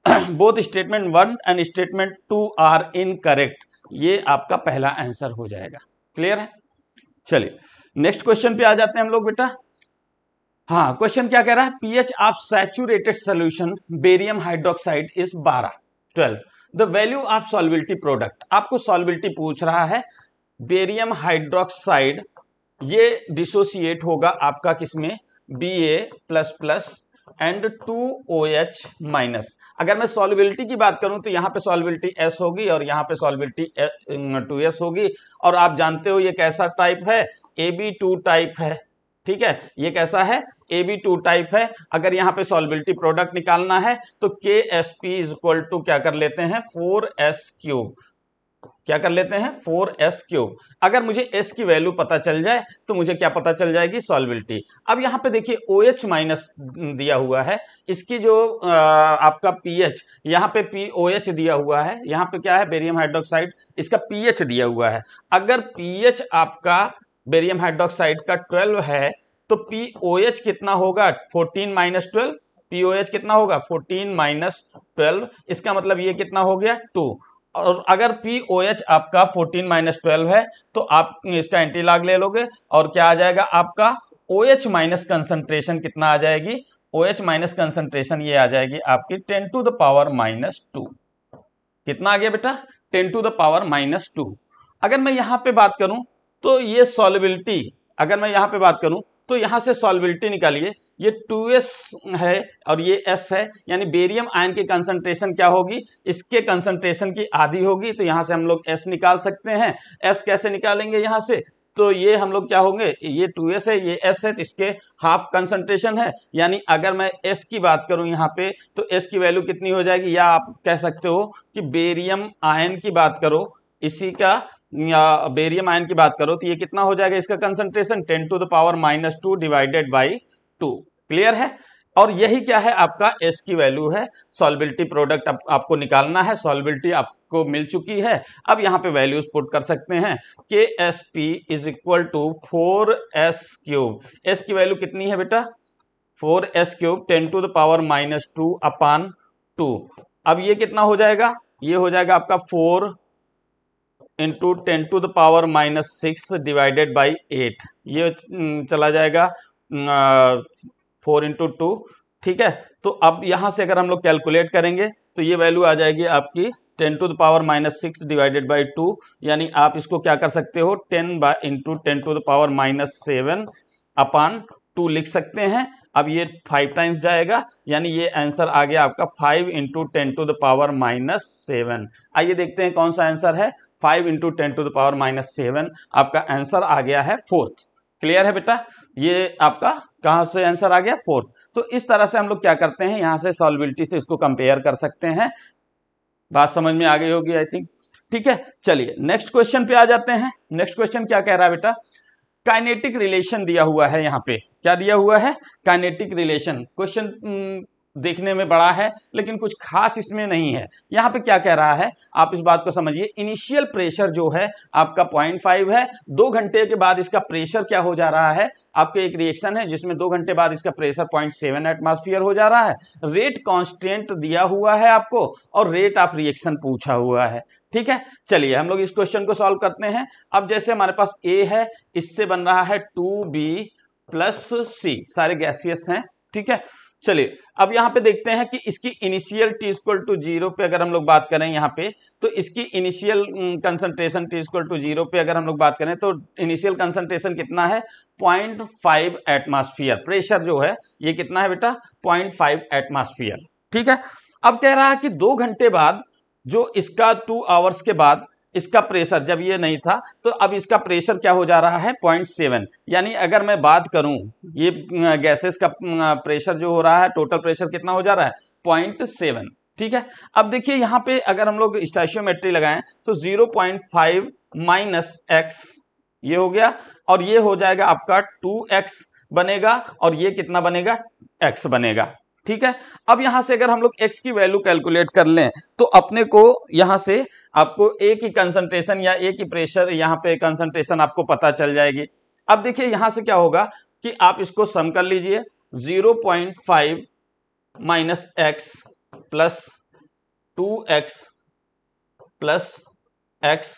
both statement one and statement two are incorrect ये आपका पहला आंसर हो जाएगा क्लियर है चलिए नेक्स्ट क्वेश्चन पे आ जाते हैं हम लोग बेटा हाँ क्वेश्चन क्या कह रहा है pH of saturated solution barium hydroxide is 12 12 the value of solubility product आपको सॉल्विलिटी पूछ रहा है बेरियम हाइड्रोक्साइड ये डिसोसिएट होगा आपका किसमें B A plus plus and two O H minus अगर मैं सॉलिबिलिटी की बात करूं तो यहां पे सॉलिबिलिटी एस होगी और यहां पे सॉलिबिलिटी टू एस होगी और आप जानते हो ये कैसा टाइप है ए बी टू टाइप है ठीक है ये कैसा है ए बी टू टाइप है अगर यहां पे सॉलिबिलिटी प्रोडक्ट निकालना है तो K S P is equal to क्या कर लेते हैं फोर एस क्यूब क्या कर लेते हैं फोर एस क्यूब अगर मुझे एस की वैल्यू पता चल जाए तो मुझे क्या पता चल जाएगी सॉल्विलिटी अब यहाँ पे देखिए ओ एच माइनस दिया हुआ है इसकी जो आ, आपका पी एच यहाँ पे पी ओ एच दिया हुआ है यहाँ पे क्या है बेरियम हाइड्रोक्साइड इसका पी एच दिया हुआ है अगर पी एच आपका बेरियम हाइड्रोक्साइड का ट्वेल्व है तो पी ओ एच कितना होगा fourteen minus twelve P O H कितना होगा फोर्टीन माइनस ट्वेल्व इसका मतलब ये कितना हो गया टू और अगर पी ओ एच आपका फोर्टीन माइनस ट्वेल्व है तो आप इसका एंटी लाग ले लोगे और क्या आ जाएगा आपका ओ एच माइनस कंसनट्रेशन कितना आ जाएगी ओ एच माइनस कंसनट्रेशन ये आ जाएगी आपकी ten to the power minus two कितना आ गया बेटा ten to the power minus two अगर मैं यहाँ पे बात करूं तो ये सॉलिबिलिटी अगर मैं यहाँ पे बात करूँ तो यहाँ से सॉल्बिलिटी निकालिए ये 2s है और ये s है यानी बेरियम आयन की कंसंट्रेशन क्या होगी इसके कंसंट्रेशन की आधी होगी तो यहाँ से हम लोग s निकाल सकते हैं s कैसे निकालेंगे यहाँ से तो ये हम लोग क्या होंगे ये 2s है ये s है तो इसके हाफ कंसंट्रेशन है यानी अगर मैं s की बात करूँ यहाँ पे तो s की वैल्यू कितनी हो जाएगी या आप कह सकते हो कि बेरियम आयन की बात करो इसी का या बेरियम आयन की बात करो तो ये कितना हो जाएगा इसका concentration ten to the power minus two divided by two clear है और यही क्या है आपका एस की वैल्यू है सॉल्बिलिटी प्रोडक्ट आप, आपको निकालना है सॉल्बिलिटी आपको मिल चुकी है अब यहाँ पे वैल्यूज पुट कर सकते हैं K S P is equal to four S cube S की वैल्यू कितनी है बेटा four S cube ten to the power minus two upon two अब ये कितना हो जाएगा ये हो जाएगा आपका four into ten to the power minus six divided by eight ये चला जाएगा फोर इंटू टू ठीक है तो अब यहाँ से अगर हम लोग कैलकुलेट करेंगे तो ये वैल्यू आ जाएगी आपकी ten to the power minus six divided by two यानी आप इसको क्या कर सकते हो ten by into ten to the power minus seven upon two लिख सकते हैं अब ये फाइव टाइम्स जाएगा यानी ये आंसर आ गया आपका five into ten to the power minus seven आइए देखते हैं कौन सा आंसर है five into ten to the power minus seven आपका आंसर आ गया है फोर्थ क्लियर है बेटा ये आपका कहाँ से आंसर आ गया फोर्थ तो इस तरह से हम लोग क्या करते हैं यहाँ से सॉल्विलिटी से इसको कंपेयर कर सकते हैं बात समझ में आ गई होगी आई थिंक ठीक है चलिए नेक्स्ट क्वेश्चन पे आ जाते हैं नेक्स्ट क्वेश्चन क्या कह रहा है बेटा काइनेटिक रिलेशन दिया हुआ है यहाँ पे क्या दिया हुआ है काइनेटिक रिलेशन क्वेश्चन देखने में बड़ा है लेकिन कुछ खास इसमें नहीं है यहाँ पे क्या कह रहा है आप इस बात को समझिए इनिशियल प्रेशर जो है आपका पॉइंट फाइव है दो घंटे के बाद इसका प्रेशर क्या हो जा रहा है आपके एक रिएक्शन है जिसमें दो घंटे बाद इसका प्रेशर पॉइंट सेवन एटमोसफियर हो जा रहा है रेट कॉन्स्टेंट दिया हुआ है आपको और रेट ऑफ रिएक्शन पूछा हुआ है ठीक है चलिए हम लोग इस क्वेश्चन को सॉल्व करते हैं अब जैसे हमारे पास ए है इससे बन रहा है टू बी प्लस सी सारे गैसियस हैं ठीक है चलिए अब यहां पे देखते हैं कि इसकी initial T equal to zero पे अगर हम लोग बात करें यहां पे तो इसकी initial concentration T equal to zero पे अगर हम लोग बात करें तो इनिशियल कंसंट्रेशन कितना है पॉइंट फाइव एटमोसफियर प्रेशर जो है ये कितना है बेटा पॉइंट फाइव एटमोसफियर ठीक है अब कह रहा है कि दो घंटे बाद जो इसका टू आवर्स के बाद इसका प्रेशर जब ये नहीं था तो अब इसका प्रेशर क्या हो जा रहा है पॉइंट सेवन यानी अगर मैं बात करूं ये गैसेस का प्रेशर जो हो रहा है टोटल प्रेशर कितना हो जा रहा है पॉइंट सेवन ठीक है अब देखिए यहाँ पे अगर हम लोग स्टैशियोमेट्री लगाएं तो zero point five minus X ये हो गया और ये हो जाएगा आपका टू एक्स बनेगा और ये कितना बनेगा एक्स बनेगा ठीक है अब यहां से अगर हम लोग एक्स की वैल्यू कैलकुलेट कर लें तो अपने को यहां से आपको ए की कंसंट्रेशन या ए की प्रेशर यहां पे कंसंट्रेशन आपको पता चल जाएगी अब देखिए यहां से क्या होगा कि आप इसको सम कर लीजिए 0.5 point five minus X plus two X plus X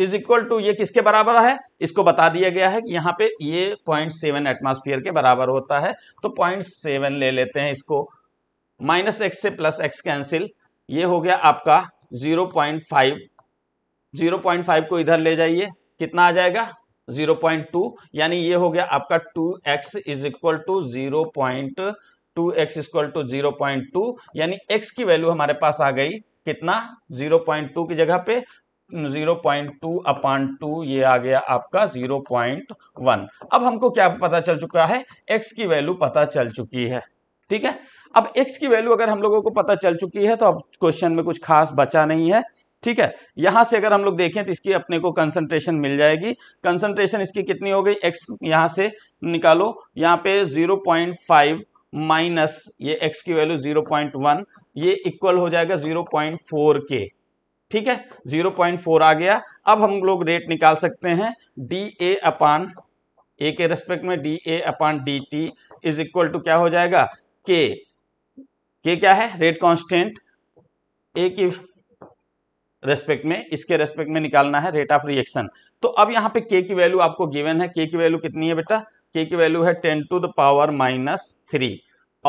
is equal to ये किसके बराबर है इसको बता दिया गया है कि यहाँ पे ये पॉइंट सेवन एटमोसफियर के बराबर होता है तो पॉइंट सेवन ले लेते हैं इसको माइनस एक्स से प्लस एक्स कैंसिल ये हो गया आपका zero point five zero point five को इधर ले जाइए कितना आ जाएगा जीरो पॉइंट टू यानी ये हो गया आपका two X is equal to zero point two X equal to zero point two यानी एक्स की वैल्यू हमारे पास आ गई कितना 0.2 की जगह पे zero point two upon two ये आ गया आपका जीरो पॉइंट वन अब हमको क्या पता चल चुका है एक्स की वैल्यू पता चल चुकी है ठीक है अब एक्स की वैल्यू अगर हम लोगों को पता चल चुकी है तो अब क्वेश्चन में कुछ खास बचा नहीं है ठीक है यहां से अगर हम लोग देखें तो इसकी अपने को कंसंट्रेशन मिल जाएगी कंसंट्रेशन इसकी कितनी हो गई एक्स यहां से निकालो यहाँ पे जीरो पॉइंट फाइव माइनस ये एक्स की वैल्यू जीरो पॉइंट वन ये इक्वल हो जाएगा जीरो पॉइंट फोर के ठीक है 0.4 आ गया अब हम लोग रेट निकाल सकते हैं डी ए अपान ए के रेस्पेक्ट में D A upon D T is equal to क्या हो जाएगा के के क्या है रेट कांस्टेंट ए की रेस्पेक्ट में इसके रेस्पेक्ट में निकालना है रेट ऑफ रिएक्शन तो अब यहाँ पे के की वैल्यू आपको गिवन है के की वैल्यू कितनी है बेटा के की वैल्यू है ten to the power minus three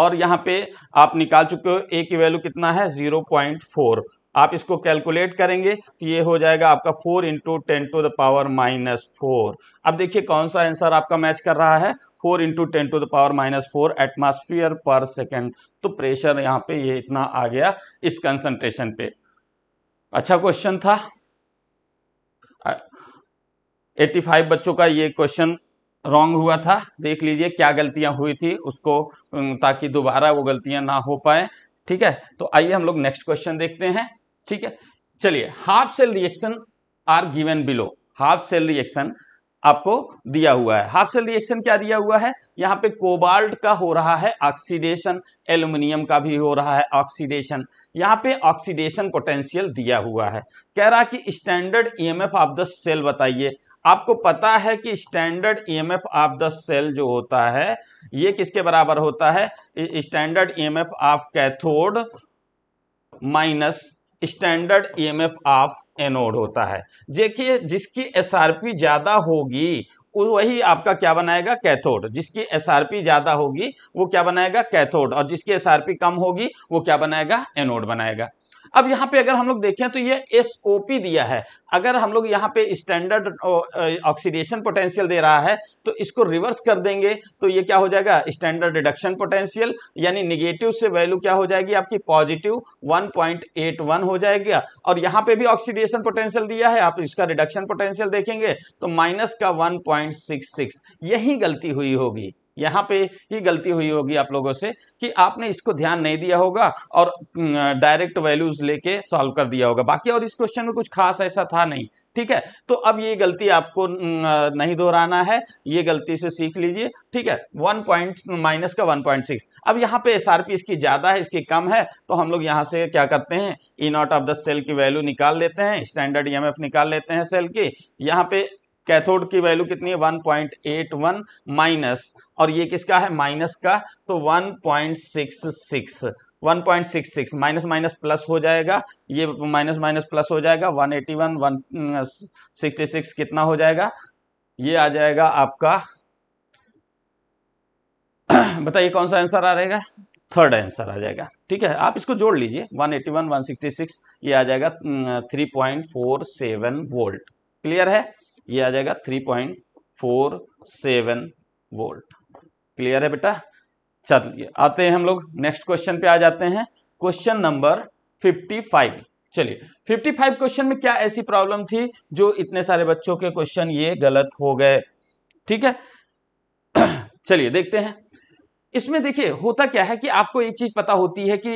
और यहाँ पे आप निकाल चुके हो ए की वैल्यू कितना है जीरो पॉइंट फोर आप इसको कैलकुलेट करेंगे तो ये हो जाएगा आपका four into ten to the power minus four अब देखिए कौन सा आंसर आपका मैच कर रहा है four into ten to the power minus four atmosphere पर सेकेंड तो प्रेशर यहाँ पे ये इतना आ गया इस कंसंट्रेशन पे अच्छा क्वेश्चन था 85 बच्चों का ये क्वेश्चन रॉन्ग हुआ था देख लीजिए क्या गलतियां हुई थी उसको ताकि दोबारा वो गलतियां ना हो पाए ठीक है तो आइए हम लोग नेक्स्ट क्वेश्चन देखते हैं ठीक है चलिए half cell reaction are given below half cell reaction आपको दिया हुआ है हाफ सेल रिएक्शन क्या दिया हुआ है यहाँ पे कोबाल्ट का हो रहा है ऑक्सीडेशन एल्यूमिनियम का भी हो रहा है ऑक्सीडेशन यहाँ पे ऑक्सीडेशन पोटेंशियल दिया हुआ है कह रहा कि standard EMF of the cell बताइए आपको पता है कि standard EMF of the cell जो होता है ये किसके बराबर होता है standard EMF of cathode minus standard EMF of anode होता है देखिए जिसकी एसआरपी ज़्यादा होगी वही आपका क्या बनाएगा कैथोड जिसकी एसआरपी ज़्यादा होगी वो क्या बनाएगा कैथोड और जिसकी एसआरपी कम होगी वो क्या बनाएगा एनोड बनाएगा अब यहाँ पे अगर हम लोग देखें तो ये एस दिया है अगर हम लोग यहाँ पे स्टैंडर्ड ऑक्सीडेशन पोटेंशियल दे रहा है तो इसको रिवर्स कर देंगे तो ये क्या हो जाएगा स्टैंडर्ड रिडक्शन पोटेंशियल यानी निगेटिव से वैल्यू क्या हो जाएगी आपकी पॉजिटिव 1.81 हो जाएगा और यहाँ पे भी ऑक्सीडेशन पोटेंशियल दिया है आप इसका रिडक्शन पोटेंशियल देखेंगे तो माइनस का सिक्स यही गलती हुई होगी यहाँ पे ही गलती हुई होगी आप लोगों से कि आपने इसको ध्यान नहीं दिया होगा और डायरेक्ट वैल्यूज लेके सॉल्व कर दिया होगा बाकी और इस क्वेश्चन में कुछ खास ऐसा था नहीं ठीक है तो अब ये गलती आपको नहीं दोहराना है ये गलती से सीख लीजिए ठीक है वन पॉइंट माइनस का वन पॉइंट सिक्स अब यहाँ पे एस आर पी इसकी ज़्यादा है इसकी कम है तो हम लोग यहाँ से क्या करते हैं E naught of the cell की वैल्यू निकाल लेते हैं स्टैंडर्ड ई एम एफ निकाल लेते हैं सेल की यहाँ पे कैथोड की वैल्यू कितनी है 1.81 माइनस और ये किसका है माइनस का तो 1.66 1.66 माइनस माइनस प्लस हो जाएगा ये माइनस माइनस प्लस हो जाएगा 181 166 कितना हो जाएगा ये आ जाएगा आपका बताइए कौन सा आंसर आ रहेगा थर्ड आंसर आ जाएगा ठीक है आप इसको जोड़ लीजिए 181 166 ये आ जाएगा 3.47 वोल्ट क्लियर है ये आ जाएगा three point four seven volt clear है बेटा चलिए आते हैं हम लोग नेक्स्ट क्वेश्चन पे आ जाते हैं क्वेश्चन नंबर फिफ्टी फाइव चलिए 55 क्वेश्चन में क्या ऐसी प्रॉब्लम थी जो इतने सारे बच्चों के क्वेश्चन ये गलत हो गए ठीक है चलिए देखते हैं इसमें देखिए होता क्या है कि आपको एक चीज पता होती है कि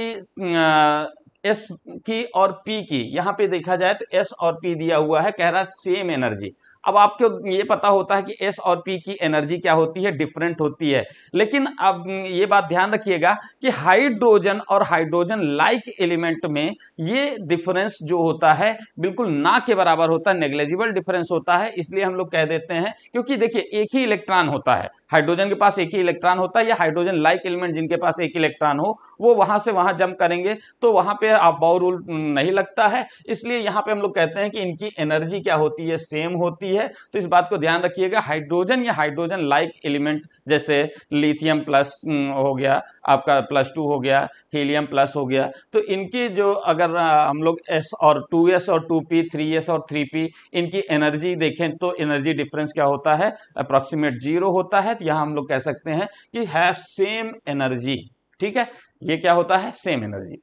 एस की और पी की यहाँ पे देखा जाए तो एस और पी दिया हुआ है कह रहा सेम एनर्जी अब आपको ये पता होता है कि एस और पी की एनर्जी क्या होती है डिफरेंट होती है लेकिन अब ये बात ध्यान रखिएगा कि हाइड्रोजन और हाइड्रोजन लाइक एलिमेंट में ये डिफरेंस जो होता है बिल्कुल ना के बराबर होता है नेग्लेजिबल डिफरेंस होता है इसलिए हम लोग कह देते हैं क्योंकि देखिए एक ही इलेक्ट्रॉन होता है हाइड्रोजन के पास एक ही इलेक्ट्रॉन होता है या हाइड्रोजन लाइक एलिमेंट जिनके पास एक इलेक्ट्रॉन हो वो वहां से वहां जम करेंगे तो वहां पे आप बाउ रूल नहीं लगता है इसलिए यहाँ पे हम लोग कहते हैं कि इनकी एनर्जी क्या होती है सेम होती है रही है तो इस बात को ध्यान रखिएगा हाइड्रोजन या हाइड्रोजन लाइक एलिमेंट जैसे लिथियम प्लस हो गया आपका प्लस टू हो गया हीलियम प्लस हो गया तो इनके जो अगर हम लोग एस और टू एस और टू पी थ्री एस और थ्री पी इनकी एनर्जी देखें तो एनर्जी डिफरेंस क्या होता है अप्रॉक्सीमेट जीरो होता है तो यहाँ हम लोग कह सकते हैं कि हैव सेम एनर्जी ठीक है ये क्या होता है सेम एनर्जी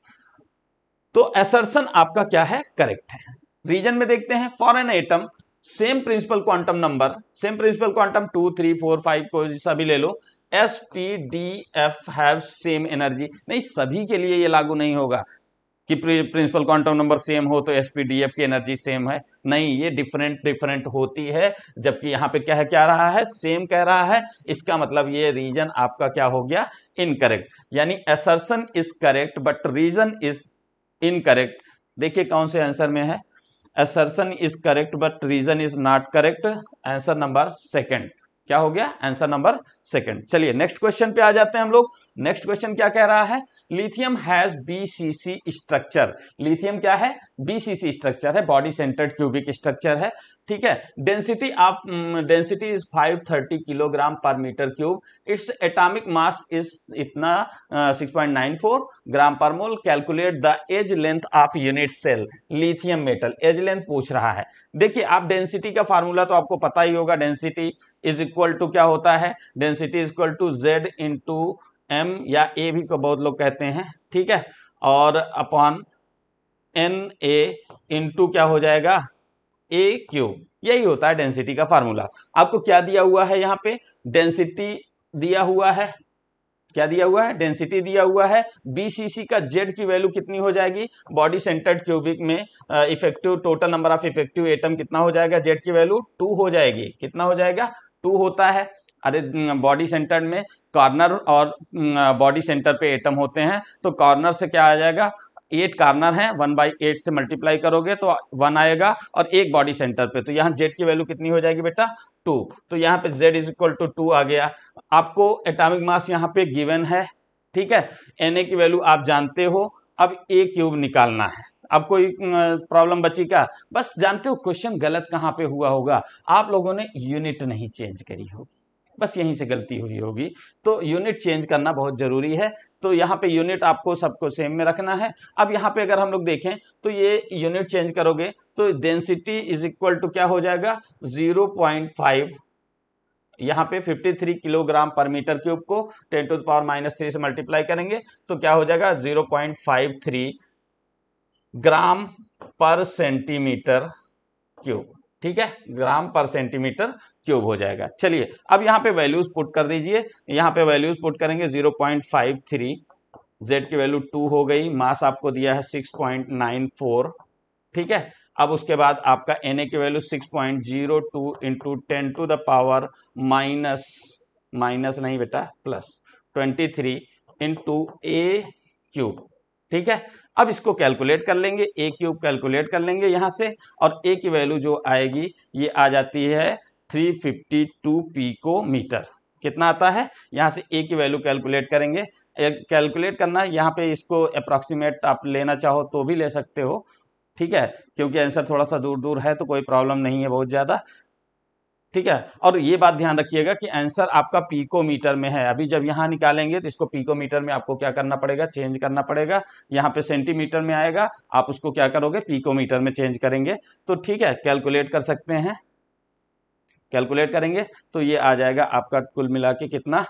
तो एसर्सन आपका क्या है करेक्ट है रीजन में देखते हैं for an atom same principal quantum number same principal quantum two three four five को सभी ले लो S P D F have same energy नहीं सभी के लिए ये लागू नहीं होगा कि प्रिंसिपल क्वांटम नंबर सेम हो तो एस पी डी एफ की एनर्जी सेम है नहीं ये डिफरेंट डिफरेंट होती है जबकि यहाँ पे क्या है क्या रहा है सेम कह रहा है इसका मतलब ये रीजन आपका क्या हो गया इनकरेक्ट यानी assertion is correct but reason is incorrect देखिए कौन से आंसर में है assertion is correct but reason is not correct answer number second क्या हो गया आंसर नंबर सेकंड चलिए नेक्स्ट क्वेश्चन पे आ जाते हैं हम लोग नेक्स्ट क्वेश्चन क्या कह रहा है lithium has BCC structure lithium क्या है बीसीसी स्ट्रक्चर है बॉडी सेंटर्ड क्यूबिक स्ट्रक्चर है ठीक है डेंसिटी आप density is 530 kilogram per metre cube its atomic mass is इतना nine 6.94 gram per mole calculate the edge length of unit cell lithium metal edge length पूछ रहा है देखिए आप डेंसिटी का फार्मूला तो आपको पता ही होगा डेंसिटी इज इक्वल टू क्या होता है density is equal to Z two M या ए भी को बहुत लोग कहते हैं ठीक है और अपॉन एन ए इंटू क्या हो जाएगा ए क्यूब यही होता है डेंसिटी का फार्मूला आपको क्या दिया हुआ है यहाँ पे डेंसिटी दिया हुआ है क्या दिया हुआ है डेंसिटी दिया हुआ है बीसीसी का जेड की वैल्यू कितनी हो जाएगी बॉडी सेंटर्ड क्यूबिक में effective total number of effective atom कितना हो जाएगा जेड की वैल्यू टू हो जाएगी कितना हो जाएगा टू होता है अरे बॉडी सेंटर में कॉर्नर और बॉडी सेंटर पे एटम होते हैं तो कॉर्नर से क्या आ जाएगा एट कार्नर है वन बाई एट से मल्टीप्लाई करोगे तो वन आएगा और एक बॉडी सेंटर पे तो यहाँ जेड की वैल्यू कितनी हो जाएगी बेटा टू तो यहाँ पे Z is equal to two आ गया आपको एटॉमिक मास यहाँ पे गिवन है ठीक है एन की वैल्यू आप जानते हो अब ए क्यूब निकालना है अब कोई प्रॉब्लम बची क्या बस जानते हो क्वेश्चन गलत कहाँ पे हुआ होगा आप लोगों ने यूनिट नहीं चेंज करी होगी बस यहीं से गलती हुई होगी तो यूनिट चेंज करना बहुत ज़रूरी है तो यहाँ पे यूनिट आपको सबको सेम में रखना है अब यहाँ पे अगर हम लोग देखें तो ये यूनिट चेंज करोगे तो डेंसिटी इज इक्वल टू क्या हो जाएगा ज़ीरो पॉइंट फाइव यहाँ पे 53 किलोग्राम पर मीटर क्यूब को 10 टू पावर माइनस थ्री से मल्टीप्लाई करेंगे तो क्या हो जाएगा थ्री ग्राम पर सेंटीमीटर क्यूब ठीक है हाँ। ग्राम पर सेंटीमीटर क्यूब हो जाएगा चलिए अब यहाँ पे वैल्यूज पुट कर दीजिए यहाँ पे वैल्यूज पुट करेंगे zero point five three Z की वैल्यू टू हो गई मास आपको दिया है सिक्स पॉइंट नाइन फोर ठीक है अब उसके बाद आपका एन ए की value six point zero two into ten to the power minus minus नहीं बेटा plus twenty three into A cube ठीक है अब इसको कैलकुलेट कर लेंगे ए क्यूब कैलकुलेट कर लेंगे यहाँ से और ए की वैल्यू जो आएगी ये आ जाती है 352 को मीटर कितना आता है यहाँ से ए की वैल्यू कैलकुलेट करेंगे कैलकुलेट करना यहाँ पे इसको अप्रॉक्सीमेट आप लेना चाहो तो भी ले सकते हो ठीक है क्योंकि आंसर थोड़ा सा दूर दूर है तो कोई प्रॉब्लम नहीं है बहुत ज़्यादा ठीक है और ये बात ध्यान रखिएगा कि आंसर आपका पीकोमीटर में है अभी जब यहाँ निकालेंगे तो इसको पीकोमीटर में आपको क्या करना पड़ेगा चेंज करना पड़ेगा यहाँ पे सेंटीमीटर में आएगा आप उसको क्या करोगे पीकोमीटर में चेंज करेंगे तो ठीक है कैलकुलेट कर सकते हैं कैलकुलेट करेंगे तो ये आ जाएगा आपका कुल मिला के कितना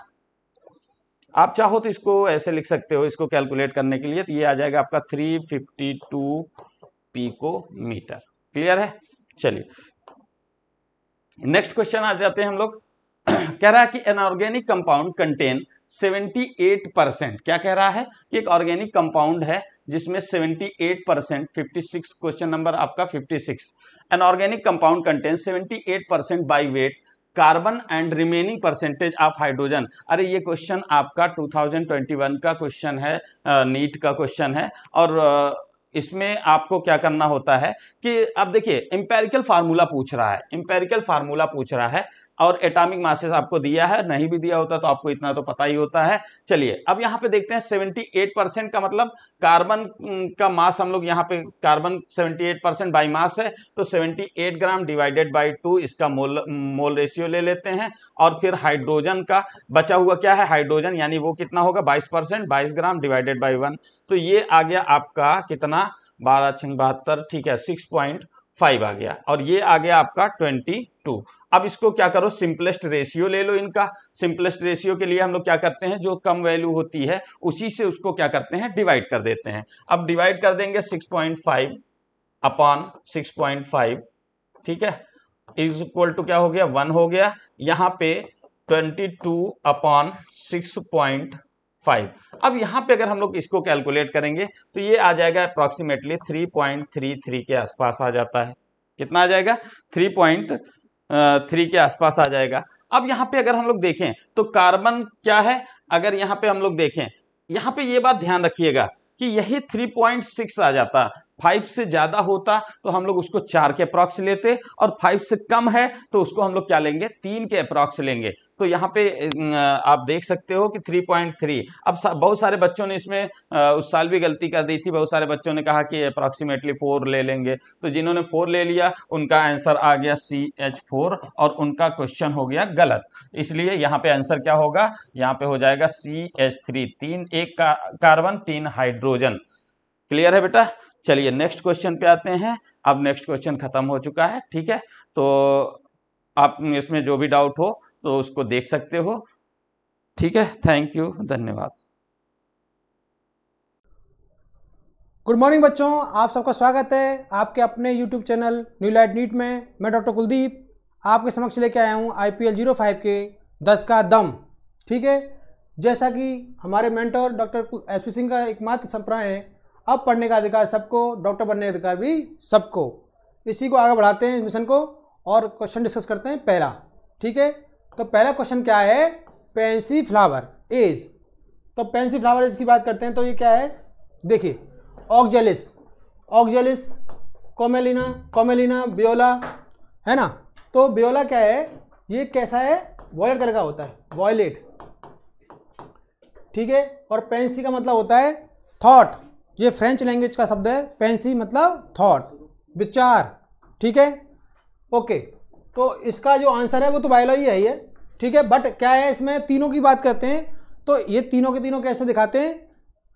आप चाहो तो इसको ऐसे लिख सकते हो इसको कैलकुलेट करने के लिए तो ये आ जाएगा आपका 352 पीकोमीटर क्लियर है चलिए नेक्स्ट क्वेश्चन आ जाते हैं हम लोग कह रहा है कि एनऑर्गेनिक कंपाउंड कंटेन 78 परसेंट क्या कह रहा है कि एक ऑर्गेनिक कंपाउंड है जिसमें 78 परसेंट फिफ्टी क्वेश्चन नंबर आपका 56 six inorganic compound contain 78 percent by weight carbon and remaining percentage of hydrogen अरे ये क्वेश्चन आपका 2021 का क्वेश्चन है नीट का क्वेश्चन है और इसमें आपको क्या करना होता है कि अब देखिए इंपेरिकल फार्मूला पूछ रहा है इंपेरिकल फार्मूला पूछ रहा है और एटॉमिक मासेस आपको दिया है नहीं भी दिया होता तो आपको इतना तो पता ही होता है चलिए अब यहाँ पे देखते हैं 78 परसेंट का मतलब कार्बन का मास हम लोग यहाँ पे कार्बन 78 परसेंट बाई मास है तो 78 ग्राम डिवाइडेड बाई टू इसका मोल मोल रेशियो ले लेते हैं और फिर हाइड्रोजन का बचा हुआ क्या है हाइड्रोजन यानी वो कितना होगा बाईस परसेंट बाईस ग्राम डिवाइडेड बाई वन तो ये आ गया आपका कितना बारह छिंग ठीक है सिक्स पॉइंट फाइव आ गया और ये आ गया आपका ट्वेंटी टू अब इसको क्या करो सिंपलेस्ट रेशियो ले लो इनका सिंपलेस्ट रेशियो के लिए हम लोग क्या करते हैं जो कम वैल्यू होती है उसी से उसको क्या करते हैं डिवाइड कर देते हैं अब डिवाइड कर देंगे six point five upon six point five ठीक है इज इक्वल टू क्या हो गया वन हो गया यहाँ पे twenty two upon six point five अब यहाँ पे अगर हम लोग इसको कैलकुलेट करेंगे तो ये आ जाएगा approximately three point three three के आसपास आ जाता है कितना आ जाएगा थ्री पॉइंट थ्री के आसपास आ जाएगा अब यहाँ पे अगर हम लोग देखें तो कार्बन क्या है अगर यहाँ पे हम लोग देखें यहाँ पे ये यह बात ध्यान रखिएगा कि यही थ्री पॉइंट सिक्स आ जाता फाइव से ज्यादा होता तो हम लोग उसको चार के अप्रॉक्स लेते और फाइव से कम है तो उसको हम लोग क्या लेंगे तीन के अप्रॉक्स लेंगे तो यहाँ पे आप देख सकते हो कि थ्री पॉइंट थ्री अब सा, बहुत सारे बच्चों ने इसमें उस साल भी गलती कर दी थी बहुत सारे बच्चों ने कहा कि अप्रॉक्सीमेटली फोर ले लेंगे तो जिन्होंने फोर ले लिया उनका आंसर आ गया सी एच फोर और उनका क्वेश्चन हो गया गलत इसलिए यहाँ पे आंसर क्या होगा यहाँ पे हो जाएगा सी एच थ्री तीन एक का कार्बन तीन हाइड्रोजन क्लियर है बेटा चलिए नेक्स्ट क्वेश्चन पे आते हैं अब नेक्स्ट क्वेश्चन खत्म हो चुका है ठीक है तो आप इसमें जो भी डाउट हो तो उसको देख सकते हो ठीक है थैंक यू धन्यवाद गुड मॉर्निंग बच्चों आप सबका स्वागत है आपके अपने YouTube channel new Light NEET में मैं डॉक्टर कुलदीप आपके समक्ष लेके आया हूँ I P L zero five के दस का दम ठीक है जैसा कि हमारे mentor doctor S P Singh का एकमात्र संप्रदाय है अब पढ़ने का अधिकार सबको डॉक्टर बनने का अधिकार भी सबको इसी को आगे बढ़ाते हैं मिशन को और क्वेश्चन डिस्कस करते हैं पहला ठीक है तो पहला क्वेश्चन क्या है पेंसी फ्लावर एज तो पेंसी फ्लावर एज की बात करते हैं तो ये क्या है देखिए ऑक्जेलिस ऑक्जेलिस कोमेलिना कोमेलिना बियोला है ना तो बियोला क्या है ये कैसा है वॉयलेट कलर का होता है वॉयलेट ठीक है और पेंसी का मतलब होता है थॉट ये फ्रेंच लैंग्वेज का शब्द है पेंसी मतलब थॉट विचार ठीक है ओके तो इसका जो आंसर है वो तो बायोलॉजी है ये ठीक है बट क्या है इसमें तीनों की बात करते हैं तो ये तीनों के तीनों कैसे दिखाते हैं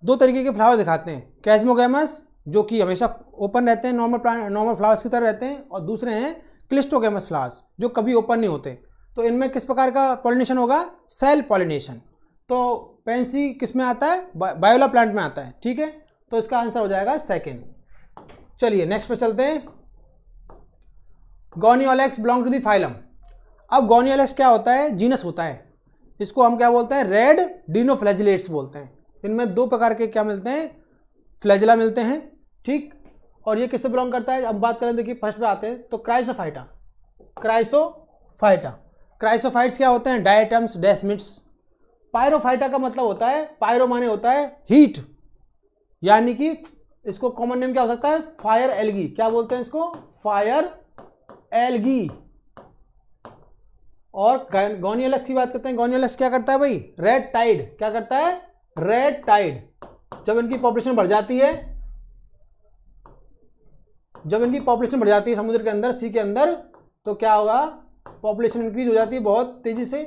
दो तरीके के फ्लावर दिखाते हैं कैजमोगेमस जो कि हमेशा ओपन रहते हैं नॉर्मल प्लांट नॉर्मल फ्लावर्स की तरह रहते हैं और दूसरे हैं क्लिस्टोगेमस फ्लावर्स जो कभी ओपन नहीं होते तो इनमें किस प्रकार का पॉलिनेशन होगा सेल पॉलिनेशन तो पेंसी किस में आता है बायोला प्लांट में आता है ठीक है तो इसका आंसर हो जाएगा सेकेंड चलिए नेक्स्ट पे चलते हैं गोनियोलेक्स बिलोंग टू दाइलम अब गोनियोलेक्स क्या होता है जीनस होता है इसको हम क्या बोलते हैं रेड डिनोफ्लैजिलेट्स बोलते हैं इनमें दो प्रकार के क्या मिलते हैं फ्लैजिला मिलते हैं ठीक और ये किससे बिलोंग करता है अब बात करें देखिए फर्स्ट पे आते हैं तो क्राइसोफाइटा क्राइसोफाइटा क्राइसोफाइट्स क्या होते हैं डायटम्स डेस्मिट्स पायरोफाइटा का मतलब होता है पायरो माने होता है हीट यानी कि इसको कॉमन नेम क्या हो सकता है फायर एलगी क्या बोलते हैं इसको फायर एलगी और गौनियलक्स की बात करते हैं गौनियलक्स क्या करता है भाई रेड टाइड क्या करता है रेड टाइड जब इनकी पॉपुलेशन बढ़ जाती है जब इनकी पॉपुलेशन बढ़ जाती है समुद्र के अंदर सी के अंदर तो क्या होगा पॉपुलेशन इंक्रीज हो जाती है बहुत तेजी से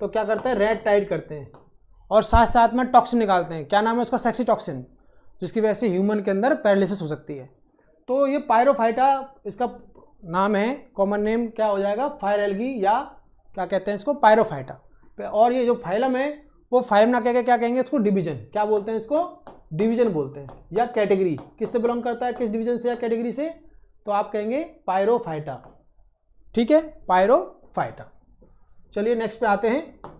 तो क्या करते हैं रेड टाइड करते हैं और साथ साथ में टॉक्सिन निकालते हैं क्या नाम है उसका सेक्सी टॉक्सिन जिसकी वजह से ह्यूमन के अंदर पैरालिसिस हो सकती है तो ये पायरोफाइटा इसका नाम है कॉमन नेम क्या हो जाएगा फायर एलगी या क्या कहते हैं इसको पायरोफाइटा और ये जो फाइलम है वो फाइलम ना कहकर क्या कहेंगे इसको डिवीजन क्या बोलते हैं इसको डिवीजन बोलते हैं या कैटेगरी किससे बिलोंग करता है किस डिवीजन से या कैटेगरी से तो आप कहेंगे पायरोफाइटा ठीक है पायरोफाइटा चलिए नेक्स्ट पे आते हैं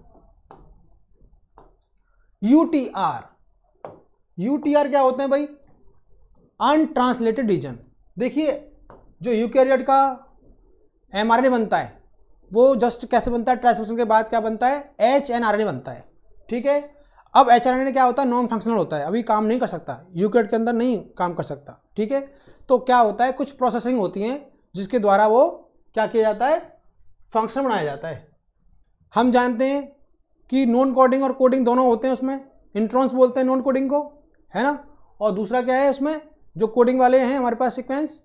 यू टी आर यू क्या होते हैं भाई अनट्रांसलेटेड रीजन देखिए जो यूकैरियोट का एम बनता है वो जस्ट कैसे बनता है ट्रांसमिशन के बाद क्या बनता है एच एन आर बनता है ठीक है अब एच एन क्या होता है नॉन फंक्शनल होता है अभी काम नहीं कर सकता यूकैरियोट के अंदर नहीं काम कर सकता ठीक है तो क्या होता है कुछ प्रोसेसिंग होती हैं जिसके द्वारा वो क्या किया जाता है फंक्शन बनाया जाता है हम जानते हैं कि नॉन कोडिंग और कोडिंग दोनों होते हैं उसमें इंट्रॉन्स बोलते हैं नॉन कोडिंग को है ना और दूसरा क्या है इसमें जो कोडिंग वाले हैं हमारे पास सिक्वेंस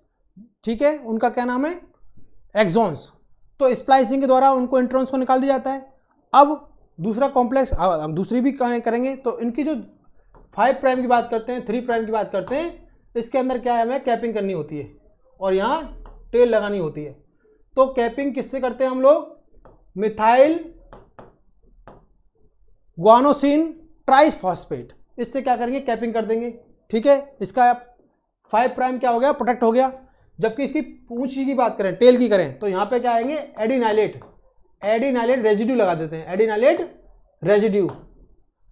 ठीक है उनका क्या नाम है एक्जोन्स तो स्प्लाइसिंग के द्वारा उनको इंट्रोन्स को निकाल दिया जाता है अब दूसरा कॉम्प्लेक्स हम दूसरी भी करेंगे तो इनकी जो फाइव प्राइम की बात करते हैं थ्री प्राइम की बात करते हैं इसके अंदर क्या है हमें कैपिंग करनी होती है और यहाँ टेल लगानी होती है तो कैपिंग किससे करते हैं हम लोग मिथाइल ग्वानोसिन ट्राइस इससे क्या करेंगे कैपिंग कर देंगे ठीक है इसका फाइव प्राइम क्या हो गया प्रोटेक्ट हो गया जबकि इसकी पूछ की बात करें टेल की करें तो यहाँ पे क्या आएंगे एडीनाइलेट एडीनाइलेट रेजिड्यू लगा देते हैं एडिनाइलेट रेजिड्यू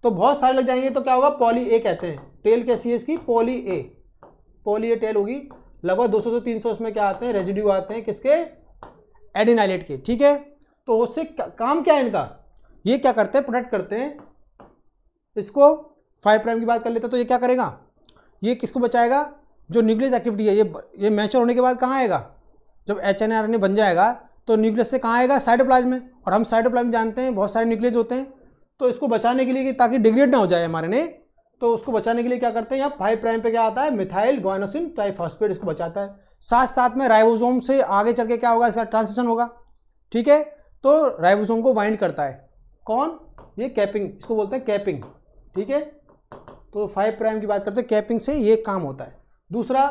तो बहुत सारे लग जाएंगे तो क्या होगा पॉली ए कहते हैं टेल कैसी है इसकी poly A poly A tail होगी लगभग 200 से 300 इसमें क्या आते हैं रेजिड्यू आते हैं किसके एडीनाइलेट के ठीक है तो उससे काम क्या है इनका ये क्या करते हैं प्रोटेक्ट करते हैं इसको फाइव प्राइम की बात कर लेते हैं तो ये क्या करेगा ये किसको बचाएगा जो न्यूक्लियस एक्टिविटी है ये ये मैचर होने के बाद कहाँ आएगा जब एच एन बन जाएगा तो न्यूक्लियस से कहाँ आएगा साइडोप्लाज्म में और हम साइडोप्लाज्म जानते हैं बहुत सारे न्यूक्लियस होते हैं तो इसको बचाने के लिए ताकि डिग्रेड ना हो जाए हमारे ने तो उसको बचाने के लिए क्या करते हैं यहाँ फाइव प्राइम पे क्या आता है मिथाइल ग्वानोसिन ट्राइफॉस्पेट इसको बचाता है साथ साथ में राइबोसोम से आगे चल के क्या होगा इसका ट्रांसिशन होगा ठीक है तो राइबोसोम को वाइंड करता है कौन ये कैपिंग इसको बोलते हैं कैपिंग ठीक है तो फाइव प्राइम की बात करते हैं कैपिंग से ये काम होता है दूसरा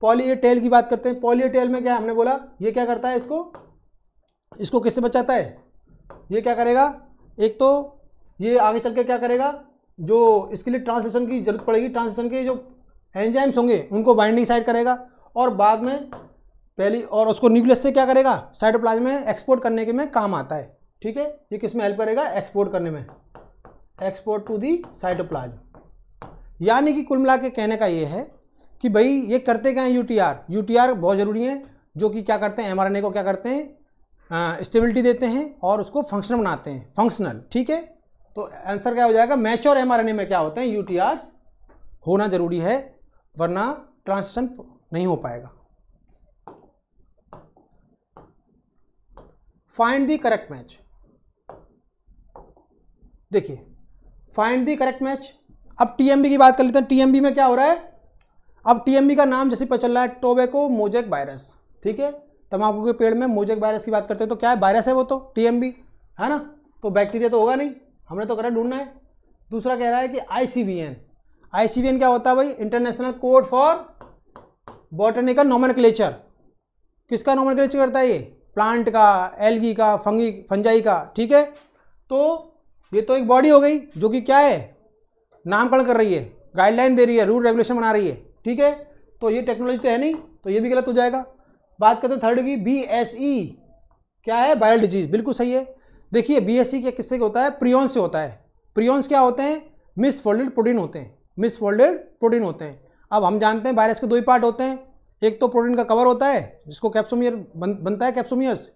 पॉली टेल की बात करते हैं पॉली टेल में क्या हमने बोला ये क्या करता है इसको इसको किससे बचाता है ये क्या करेगा एक तो ये आगे चल के क्या करेगा जो इसके लिए ट्रांसलेशन की जरूरत पड़ेगी ट्रांसलेशन के जो एंजाइम्स होंगे उनको बाइंडिंग साइड करेगा और बाद में पहली और उसको न्यूक्लियस से क्या करेगा साइटोप्लाज्म में एक्सपोर्ट करने के में काम आता है ठीक है ये किस में हेल्प करेगा एक्सपोर्ट करने में एक्सपोर्ट टू दी साइटोप्लाज्म यानी कि कुल मिला के कहने का ये है कि भाई ये करते क्या हैं U T R U T R बहुत ज़रूरी है जो कि क्या करते हैं एम आर एन ए को क्या करते हैं स्टेबिलिटी देते हैं और उसको फंक्शनल बनाते हैं फंक्शनल ठीक है तो आंसर क्या हो जाएगा mature M R N A में क्या होते हैं यू होना ज़रूरी है वरना ट्रांसन नहीं हो पाएगा फाइंड दी करेक्ट मैच देखिए फाइंड दी करेक्ट मैच अब टीएमबी की बात कर लेते हैं टीएमबी में क्या हो रहा है अब टीएमबी का नाम जैसे पता चल रहा है टोबेको मोजेक वायरस ठीक है तम्बाकू के पेड़ में मोजेक वायरस की बात करते हैं तो क्या है वायरस है वो तो टीएमबी है ना तो बैक्टीरिया तो होगा नहीं हमने तो करा ढूंढना है दूसरा कह रहा है कि आईसीबीएन आईसीबीएन क्या होता है भाई international code for botanical nomen किसका नॉमन करता है ये प्लांट का एलगी का फंगी फंजाई का ठीक है तो ये तो एक बॉडी हो गई जो कि क्या है नामकरण कर रही है गाइडलाइन दे रही है रूल रेगुलेशन बना रही है ठीक है तो ये टेक्नोलॉजी तो है नहीं तो ये भी गलत हो जाएगा बात करते हैं थर्ड की बी एस ई क्या है बायल डिजीज़ बिल्कुल सही है देखिए बी एस ई क्या किससे होता है प्रियोन्स से होता है प्रियोन्स क्या होते हैं मिसफोल्डेड प्रोटीन होते हैं मिसफोल्डेड प्रोटीन होते हैं अब हम जानते हैं वायरस के दो ही पार्ट होते हैं एक तो प्रोटीन का कवर होता है जिसको कैप्सोमियर बन, बनता है कैप्सोमियस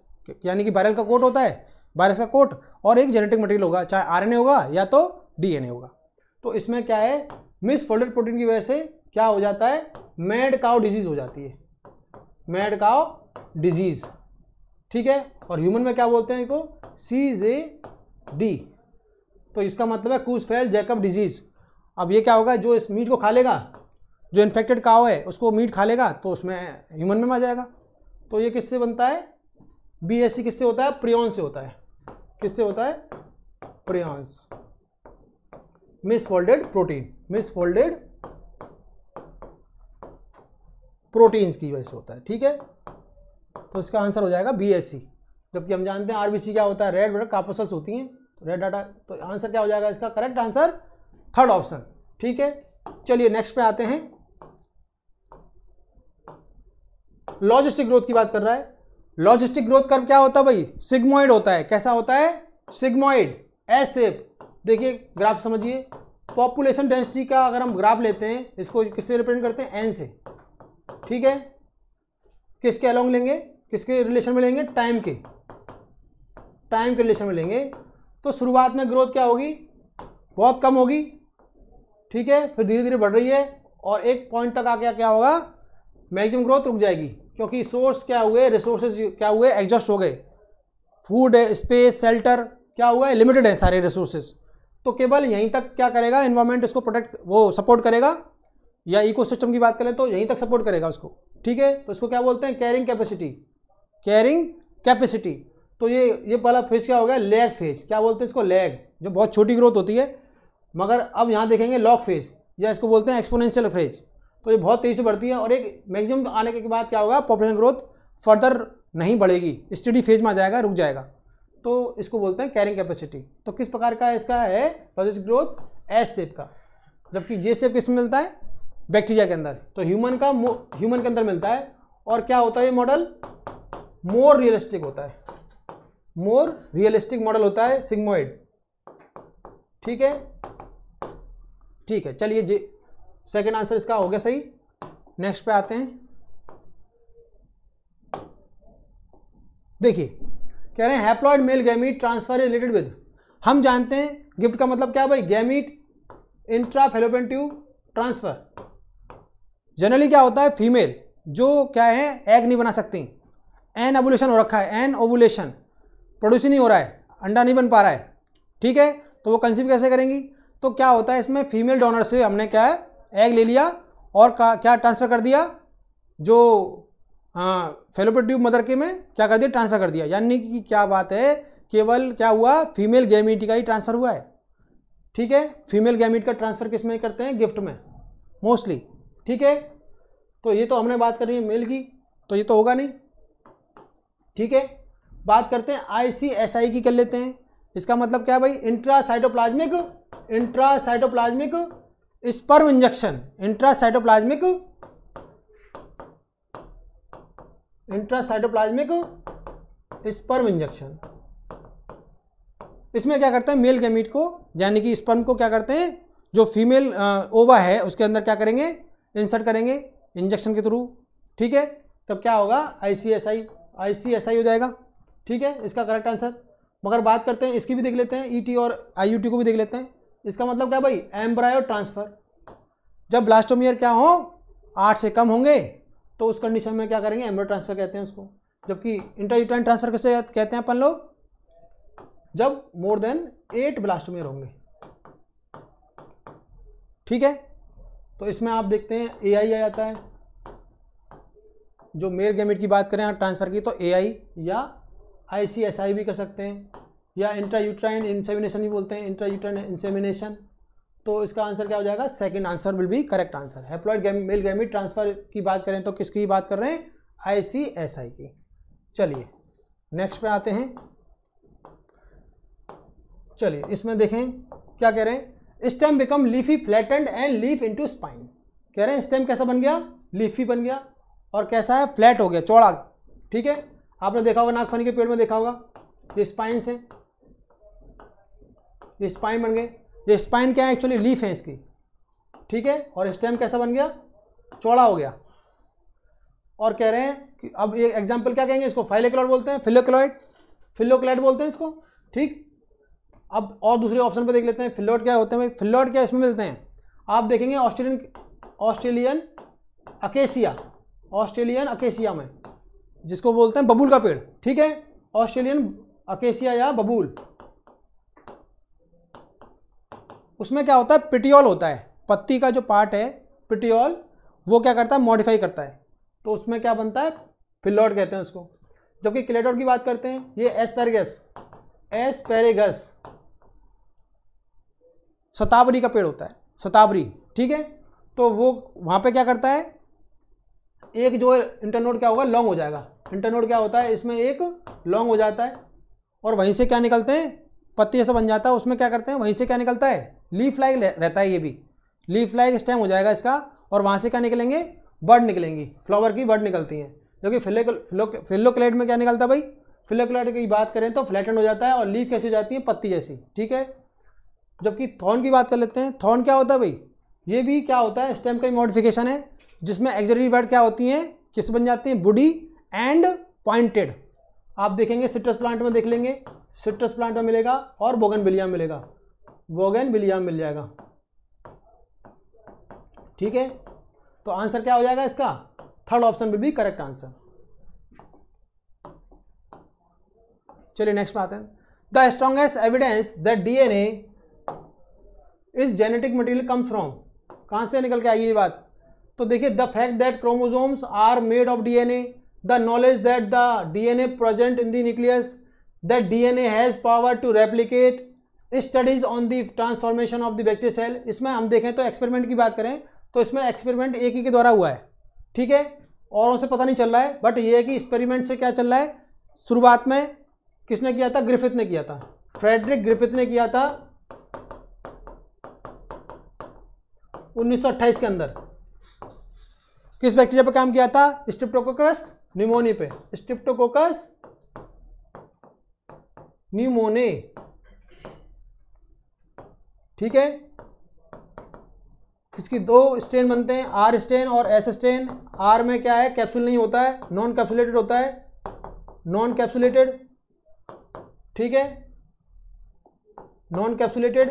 यानी कि वायरल का कोट होता है वायरस का कोट और एक जेनेटिक मटेरियल होगा चाहे आर होगा या तो डी होगा तो इसमें क्या है मिस फोल्डेड प्रोटीन की वजह से क्या हो जाता है मैड काव डिजीज हो जाती है मैड काव डिजीज ठीक है और ह्यूमन में क्या बोलते हैं इसको सी जे डी तो इसका मतलब है कूज फैल जैकअप डिजीज अब ये क्या होगा जो इस मीट को खा लेगा जो इन्फेक्टेड काव है उसको मीट खा लेगा तो उसमें ह्यूमन में आ जाएगा तो ये किससे बनता है बी एस सी किससे होता है प्रियॉन्स से होता है किससे होता है prions misfolded protein misfolded proteins की वजह से होता है ठीक है तो इसका आंसर हो जाएगा बी जबकि हम जानते हैं आरबीसी क्या होता है रेड ब्लड कापोसस होती हैं तो रेड डाटा तो आंसर क्या हो जाएगा इसका करेक्ट आंसर थर्ड ऑप्शन ठीक है चलिए नेक्स्ट पे आते हैं लॉजिस्टिक ग्रोथ की बात कर रहा है लॉजिस्टिक ग्रोथ कर्व क्या होता है भाई सिग्मोइड होता है कैसा होता है सिग्मोइड एसेप देखिए ग्राफ समझिए पॉपुलेशन डेंसिटी का अगर हम ग्राफ लेते हैं इसको किससे रिप्रेजेंट करते हैं एन से ठीक है किसके अलोंग लेंगे किसके रिलेशन में लेंगे टाइम के टाइम के रिलेशन में लेंगे तो शुरुआत में ग्रोथ क्या होगी बहुत कम होगी ठीक है फिर धीरे धीरे बढ़ रही है और एक पॉइंट तक आके क्या होगा मैक्सिमम ग्रोथ रुक जाएगी क्योंकि सोर्स क्या हुए रिसोर्सेज क्या हुए एग्जॉस्ट हो गए फूड स्पेस शेल्टर क्या हुआ है लिमिटेड है सारे रिसोर्सेज तो केवल यहीं तक क्या करेगा एनवायरमेंट इसको प्रोटेक्ट वो सपोर्ट करेगा या इकोसिस्टम की बात करें तो यहीं तक सपोर्ट करेगा उसको ठीक है तो इसको क्या बोलते हैं कैरिंग कैपेसिटी कैरिंग कैपेसिटी तो ये ये पहला फेज क्या हो गया लेग फेज क्या बोलते हैं इसको लेग जो बहुत छोटी ग्रोथ होती है मगर अब यहाँ देखेंगे लॉक फेज या इसको बोलते हैं एक्सपोनेंशियल फेज तो ये बहुत तेज़ी से बढ़ती है और एक मैक्सिमम आने के बाद क्या होगा पॉपुलेशन ग्रोथ फर्दर नहीं बढ़ेगी स्टडी फेज में आ जाएगा रुक जाएगा तो इसको बोलते हैं कैरिंग कैपेसिटी तो किस प्रकार का इसका है पॉजिटिव ग्रोथ एस सेप का जबकि जे सेप किस मिलता है बैक्टीरिया के अंदर तो ह्यूमन का ह्यूमन के अंदर मिलता है और क्या होता है ये मॉडल मोर रियलिस्टिक होता है मोर रियलिस्टिक मॉडल होता है सिग्मोइड ठीक है ठीक है चलिए जी सेकेंड आंसर इसका हो गया सही नेक्स्ट पे आते हैं देखिए कह रहे हैं haploid male gamete transfer related with हम जानते हैं गिफ्ट का मतलब क्या है भाई gamete intra fallopian tube transfer generally क्या होता है फीमेल जो क्या है एग नहीं बना सकती एन ओवुलेशन हो रखा है एन ओवुलेशन प्रोड्यूस नहीं हो रहा है अंडा नहीं बन पा रहा है ठीक है तो वो कंसीव कैसे करेंगी तो क्या होता है इसमें फीमेल डोनर से हमने क्या है एग ले लिया और क्या ट्रांसफ़र कर दिया जो हाँ फेलोपियन ट्यूब मदर के में क्या कर दिया ट्रांसफ़र कर दिया यानी कि क्या बात है केवल क्या हुआ फीमेल गैमीट का ही ट्रांसफ़र हुआ है ठीक है फीमेल गैमिट का ट्रांसफ़र किस में करते हैं गिफ्ट में मोस्टली ठीक है तो ये तो हमने बात करी है मेल की तो ये तो होगा नहीं ठीक है बात करते हैं आई की कर लेते हैं इसका मतलब क्या है भाई intra cytoplasmic intra cytoplasmic sperm injection intra cytoplasmic intracytoplasmic sperm injection इसमें क्या करते हैं मेल गैमीट को यानी कि स्पर्म को क्या करते हैं जो फीमेल ओवा है उसके अंदर क्या करेंगे इंसर्ट करेंगे इंजेक्शन के थ्रू ठीक है तब क्या होगा आई C S I I C S I हो जाएगा ठीक है इसका करेक्ट आंसर मगर बात करते हैं इसकी भी देख लेते हैं ई e टी और आई यू टी को भी देख लेते हैं इसका मतलब क्या भाई एम्ब्रायो ट्रांसफ़र जब ब्लास्टोमियर क्या हो आठ से कम होंगे तो उस कंडीशन में क्या करेंगे एम्ब्रो ट्रांसफर कहते हैं उसको जबकि इंटर ट्रांसफर कैसे कहते हैं अपन लोग जब मोर देन एट ब्लास्टोमियर होंगे ठीक है तो इसमें आप देखते हैं ए आई आ जाता है जो मेल गेमिट की बात करें ट्रांसफ़र की तो ए आई या आई आई भी कर सकते हैं या इंट्रा यूट्राइन इंसेमिनेशन भी बोलते हैं इंट्रा यूट्राइन इंसेमिनेशन तो इसका आंसर क्या हो जाएगा second answer will be correct answer haploid gam, male gamete transfer की बात करें तो किसकी बात कर रहे हैं आई सी एस आई की चलिए नेक्स्ट पे आते हैं चलिए इसमें देखें क्या कह रहे हैं stem become leafy flattened and leaf into spine कह रहे हैं स्टेम कैसा बन गया लीफी बन गया और कैसा है फ्लैट हो गया चौड़ा ठीक है आपने देखा होगा नागफनी के पेड़ में देखा होगा ये स्पाइन से ये स्पाइन बन गए ये स्पाइन क्या है एक्चुअली लीफ है इसकी ठीक है और स्टेम कैसा बन गया चौड़ा हो गया और कह रहे हैं कि अब ये एग्जाम्पल क्या कहेंगे इसको फाइलेक्लॉइड बोलते हैं फिलोक्लॉइड फिलोक्लॉइड बोलते हैं इसको ठीक अब और दूसरे ऑप्शन पर देख लेते हैं फिलोड क्या होते हैं भाई फिलोड क्या इसमें मिलते हैं आप देखेंगे Australian Australian acacia Australian acacia में जिसको बोलते हैं बबूल का पेड़ ठीक है ऑस्ट्रेलियन अकेसिया या बबूल उसमें क्या होता है पिटियोल होता है पत्ती का जो पार्ट है पिटियोल वो क्या करता है मॉडिफाई करता है तो उसमें क्या बनता है फिलोड कहते हैं उसको जबकि क्लेटोड की बात करते हैं ये एस्पेरेगस एस्पेरेगस सताबरी का पेड़ होता है सताबरी ठीक है तो वो वहां पे क्या करता है एक जो इंटरनोड क्या होगा लॉन्ग हो जाएगा इंटरनोड क्या होता है इसमें एक लॉन्ग हो जाता है और वहीं से क्या निकलते हैं पत्ती ऐसा बन जाता है उसमें क्या करते हैं वहीं से क्या निकलता है लीफ लाइक रहता है ये भी लीफ लाइक स्टेम हो जाएगा इसका और वहाँ से क्या निकलेंगे बर्ड निकलेंगी फ्लावर की बर्ड निकलती हैं जो कि फिलोकलेट में क्या निकलता है भाई फिलोकलेट की बात करें तो फ्लैटन हो जाता है और लीफ कैसी हो जाती है पत्ती जैसी ठीक है जबकि थॉर्न की बात कर लेते हैं थॉर्न क्या होता है भाई ये भी क्या होता है स्टेम का मॉडिफिकेशन है जिसमें एक्जरी बर्ड क्या होती हैं किस बन जाती हैं बुडी एंड पॉइंटेड आप देखेंगे सिट्रस प्लांट में देख लेंगे सिट्रस प्लांट में मिलेगा और बोगन में मिलेगा विलियम मिल जाएगा ठीक है तो आंसर क्या हो जाएगा इसका third option will be correct answer चलिए नेक्स्ट बात आते the strongest evidence that DNA is genetic material comes from कहाँ से निकल के आई ये बात तो देखिए the fact that chromosomes are made of DNA the knowledge that the DNA present in the nucleus that DNA has power to replicate studies on the transformation of the bacteria cell इसमें हम देखें तो experiment की बात करें तो इसमें experiment एक ही के द्वारा हुआ है ठीक है और उसे पता नहीं चल रहा है बट ये है कि एक्सपेरिमेंट से क्या चल रहा है शुरुआत में किसने किया था ग्रिफिथ ने किया था फ्रेडरिक ग्रिफिथ ने किया था 1928 के अंदर किस बैक्टीरिया पर काम किया था स्ट्रिप्टोकोकस निमोनी पे स्ट्रिप्टोकोकस न्यूमोने ठीक है इसकी दो स्ट्रेन बनते हैं आर स्ट्रेन और एस स्ट्रेन आर में क्या है कैप्सूल नहीं होता है नॉन कैप्सुलेटेड होता है नॉन कैप्सुलेटेड ठीक है नॉन कैप्सुलेटेड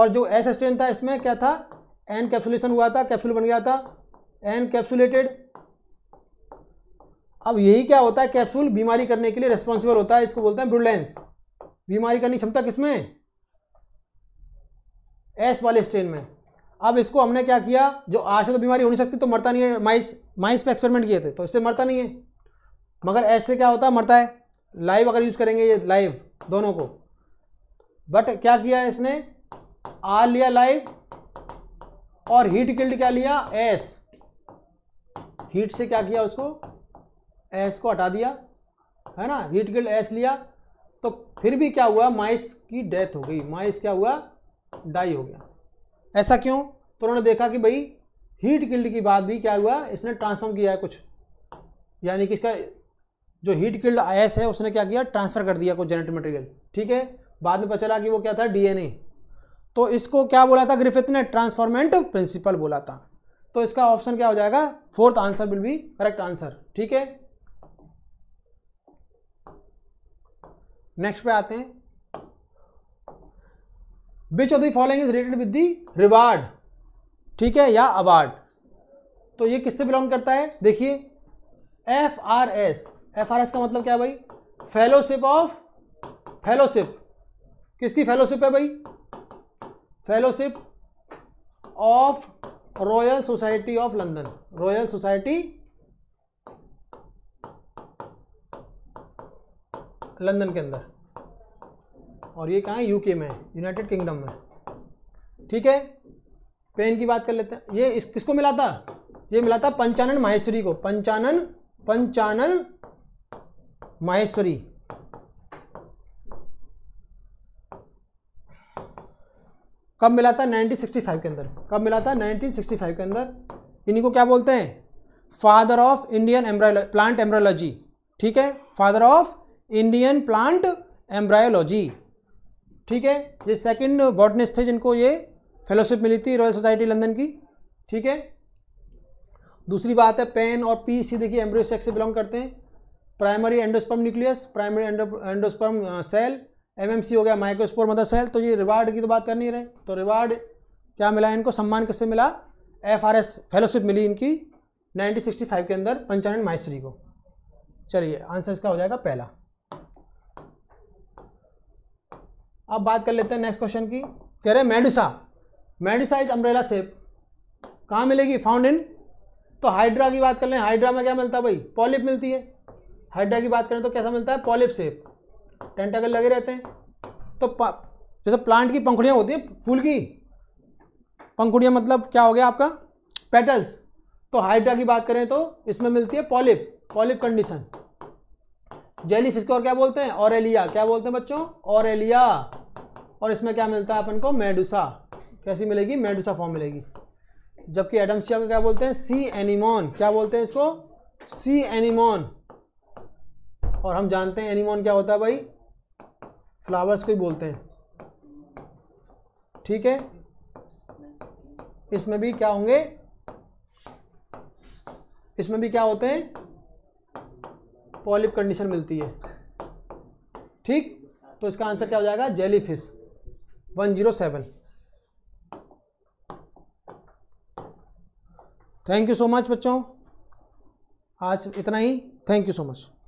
और जो एस स्ट्रेन था इसमें क्या था एन कैप्सुलेशन हुआ था कैप्सूल बन गया था एन कैप्सुलेटेड अब यही क्या होता है कैप्सूल बीमारी करने के लिए रेस्पॉन्सिबल होता है इसको बोलते हैं ब्रुलेंस बीमारी करने की क्षमता किसमें एस वाले स्ट्रेन में अब इसको हमने क्या किया जो आज से तो बीमारी हो नहीं सकती तो मरता नहीं है माइस माइस पे एक्सपेरिमेंट किए थे तो इससे मरता नहीं है मगर ऐसे से क्या होता है मरता है लाइव अगर यूज़ करेंगे ये लाइव दोनों को बट क्या किया है इसने आर लिया लाइव और हीट किल्ड क्या लिया एस हीट से क्या किया उसको एस को हटा दिया है ना हीट किल्ड एस लिया तो फिर भी क्या हुआ माइस की डेथ हो गई माइस क्या हुआ डाई हो गया ऐसा क्यों तो उन्होंने देखा कि भाई हीट किल्ड की बात भी क्या हुआ इसने ट्रांसफॉर्म किया है कुछ यानी कि इसका जो हीट किल्ड आयस है उसने क्या किया ट्रांसफ़र कर दिया कुछ जेनेटिक मटेरियल ठीक है बाद में पता चला कि वो क्या था डीएनए तो इसको क्या बोला था ग्रिफिथ ने ट्रांसफॉर्मेंट प्रिंसिपल बोला था तो इसका ऑप्शन क्या हो जाएगा fourth answer will be correct answer ठीक है नेक्स्ट पे आते हैं which of the following is related with the reward ठीक है या अवार्ड तो ये किससे बिलोंग करता है देखिए F R S F R S का मतलब क्या है भाई फेलोशिप ऑफ फेलोशिप किसकी फेलोशिप है भाई fellowship of royal society of London royal society London के अंदर और ये कहाँ है यूके में यूनाइटेड किंगडम में ठीक है पेन की बात कर लेते हैं ये इस किसको मिला था ये मिला था पंचानन माहेश्वरी को पंचानन पंचानन माहेश्वरी कब मिला था 1965 के अंदर कब मिला था 1965 के अंदर इन्हीं को क्या बोलते हैं father of Indian embryo plant embryology ठीक है father of Indian plant embryology ठीक है ये सेकंड बॉटनिस्ट थे जिनको ये फेलोशिप मिली थी रॉयल सोसाइटी लंदन की ठीक है दूसरी बात है पेन और पी सी देखिए एम्ब्रियो सेक्स से बिलोंग करते हैं primary endosperm nucleus primary endosperm cell MMC हो गया माइक्रोस्पोर मदर सेल तो ये रिवार्ड की तो बात कर नहीं रहे तो रिवार्ड क्या मिला इनको सम्मान किससे मिला एफ आर एस फेलोशिप मिली इनकी फाइव के अंदर पंचानंद माहेश्वरी को चलिए आंसर इसका हो जाएगा पहला अब बात कर लेते हैं नेक्स्ट क्वेश्चन की कह रहे medusa medusa is umbrella shape कहाँ मिलेगी फाउंड इन तो हाइड्रा की बात कर लें हाइड्रा में क्या मिलता है भाई पॉलिप मिलती है हाइड्रा की बात करें तो कैसा मिलता है पॉलिप सेप टेंटागल लगे रहते हैं तो जैसे प्लांट की पंखुड़ियाँ होती हैं फूल की पंखुड़ियाँ मतलब क्या हो गया आपका पेटल्स तो हाइड्रा की बात करें तो इसमें मिलती है polyp polyp condition jelly fish को और क्या बोलते हैं और एलिया क्या बोलते हैं बच्चों और एलिया और इसमें क्या मिलता है अपन को मेडुसा कैसी मिलेगी मेडुसा फॉर्म मिलेगी जबकि एडम्सिया को क्या बोलते हैं सी एनिमोन क्या बोलते हैं इसको सी एनिमोन और हम जानते हैं एनिमोन क्या होता है भाई फ्लावर्स को ही बोलते हैं ठीक है इसमें भी क्या होंगे इसमें भी क्या होते हैं पॉलिप कंडीशन मिलती है ठीक तो इसका आंसर क्या हो जाएगा jellyfish one zero seven thank you so much बच्चों आज इतना ही थैंक यू सो मच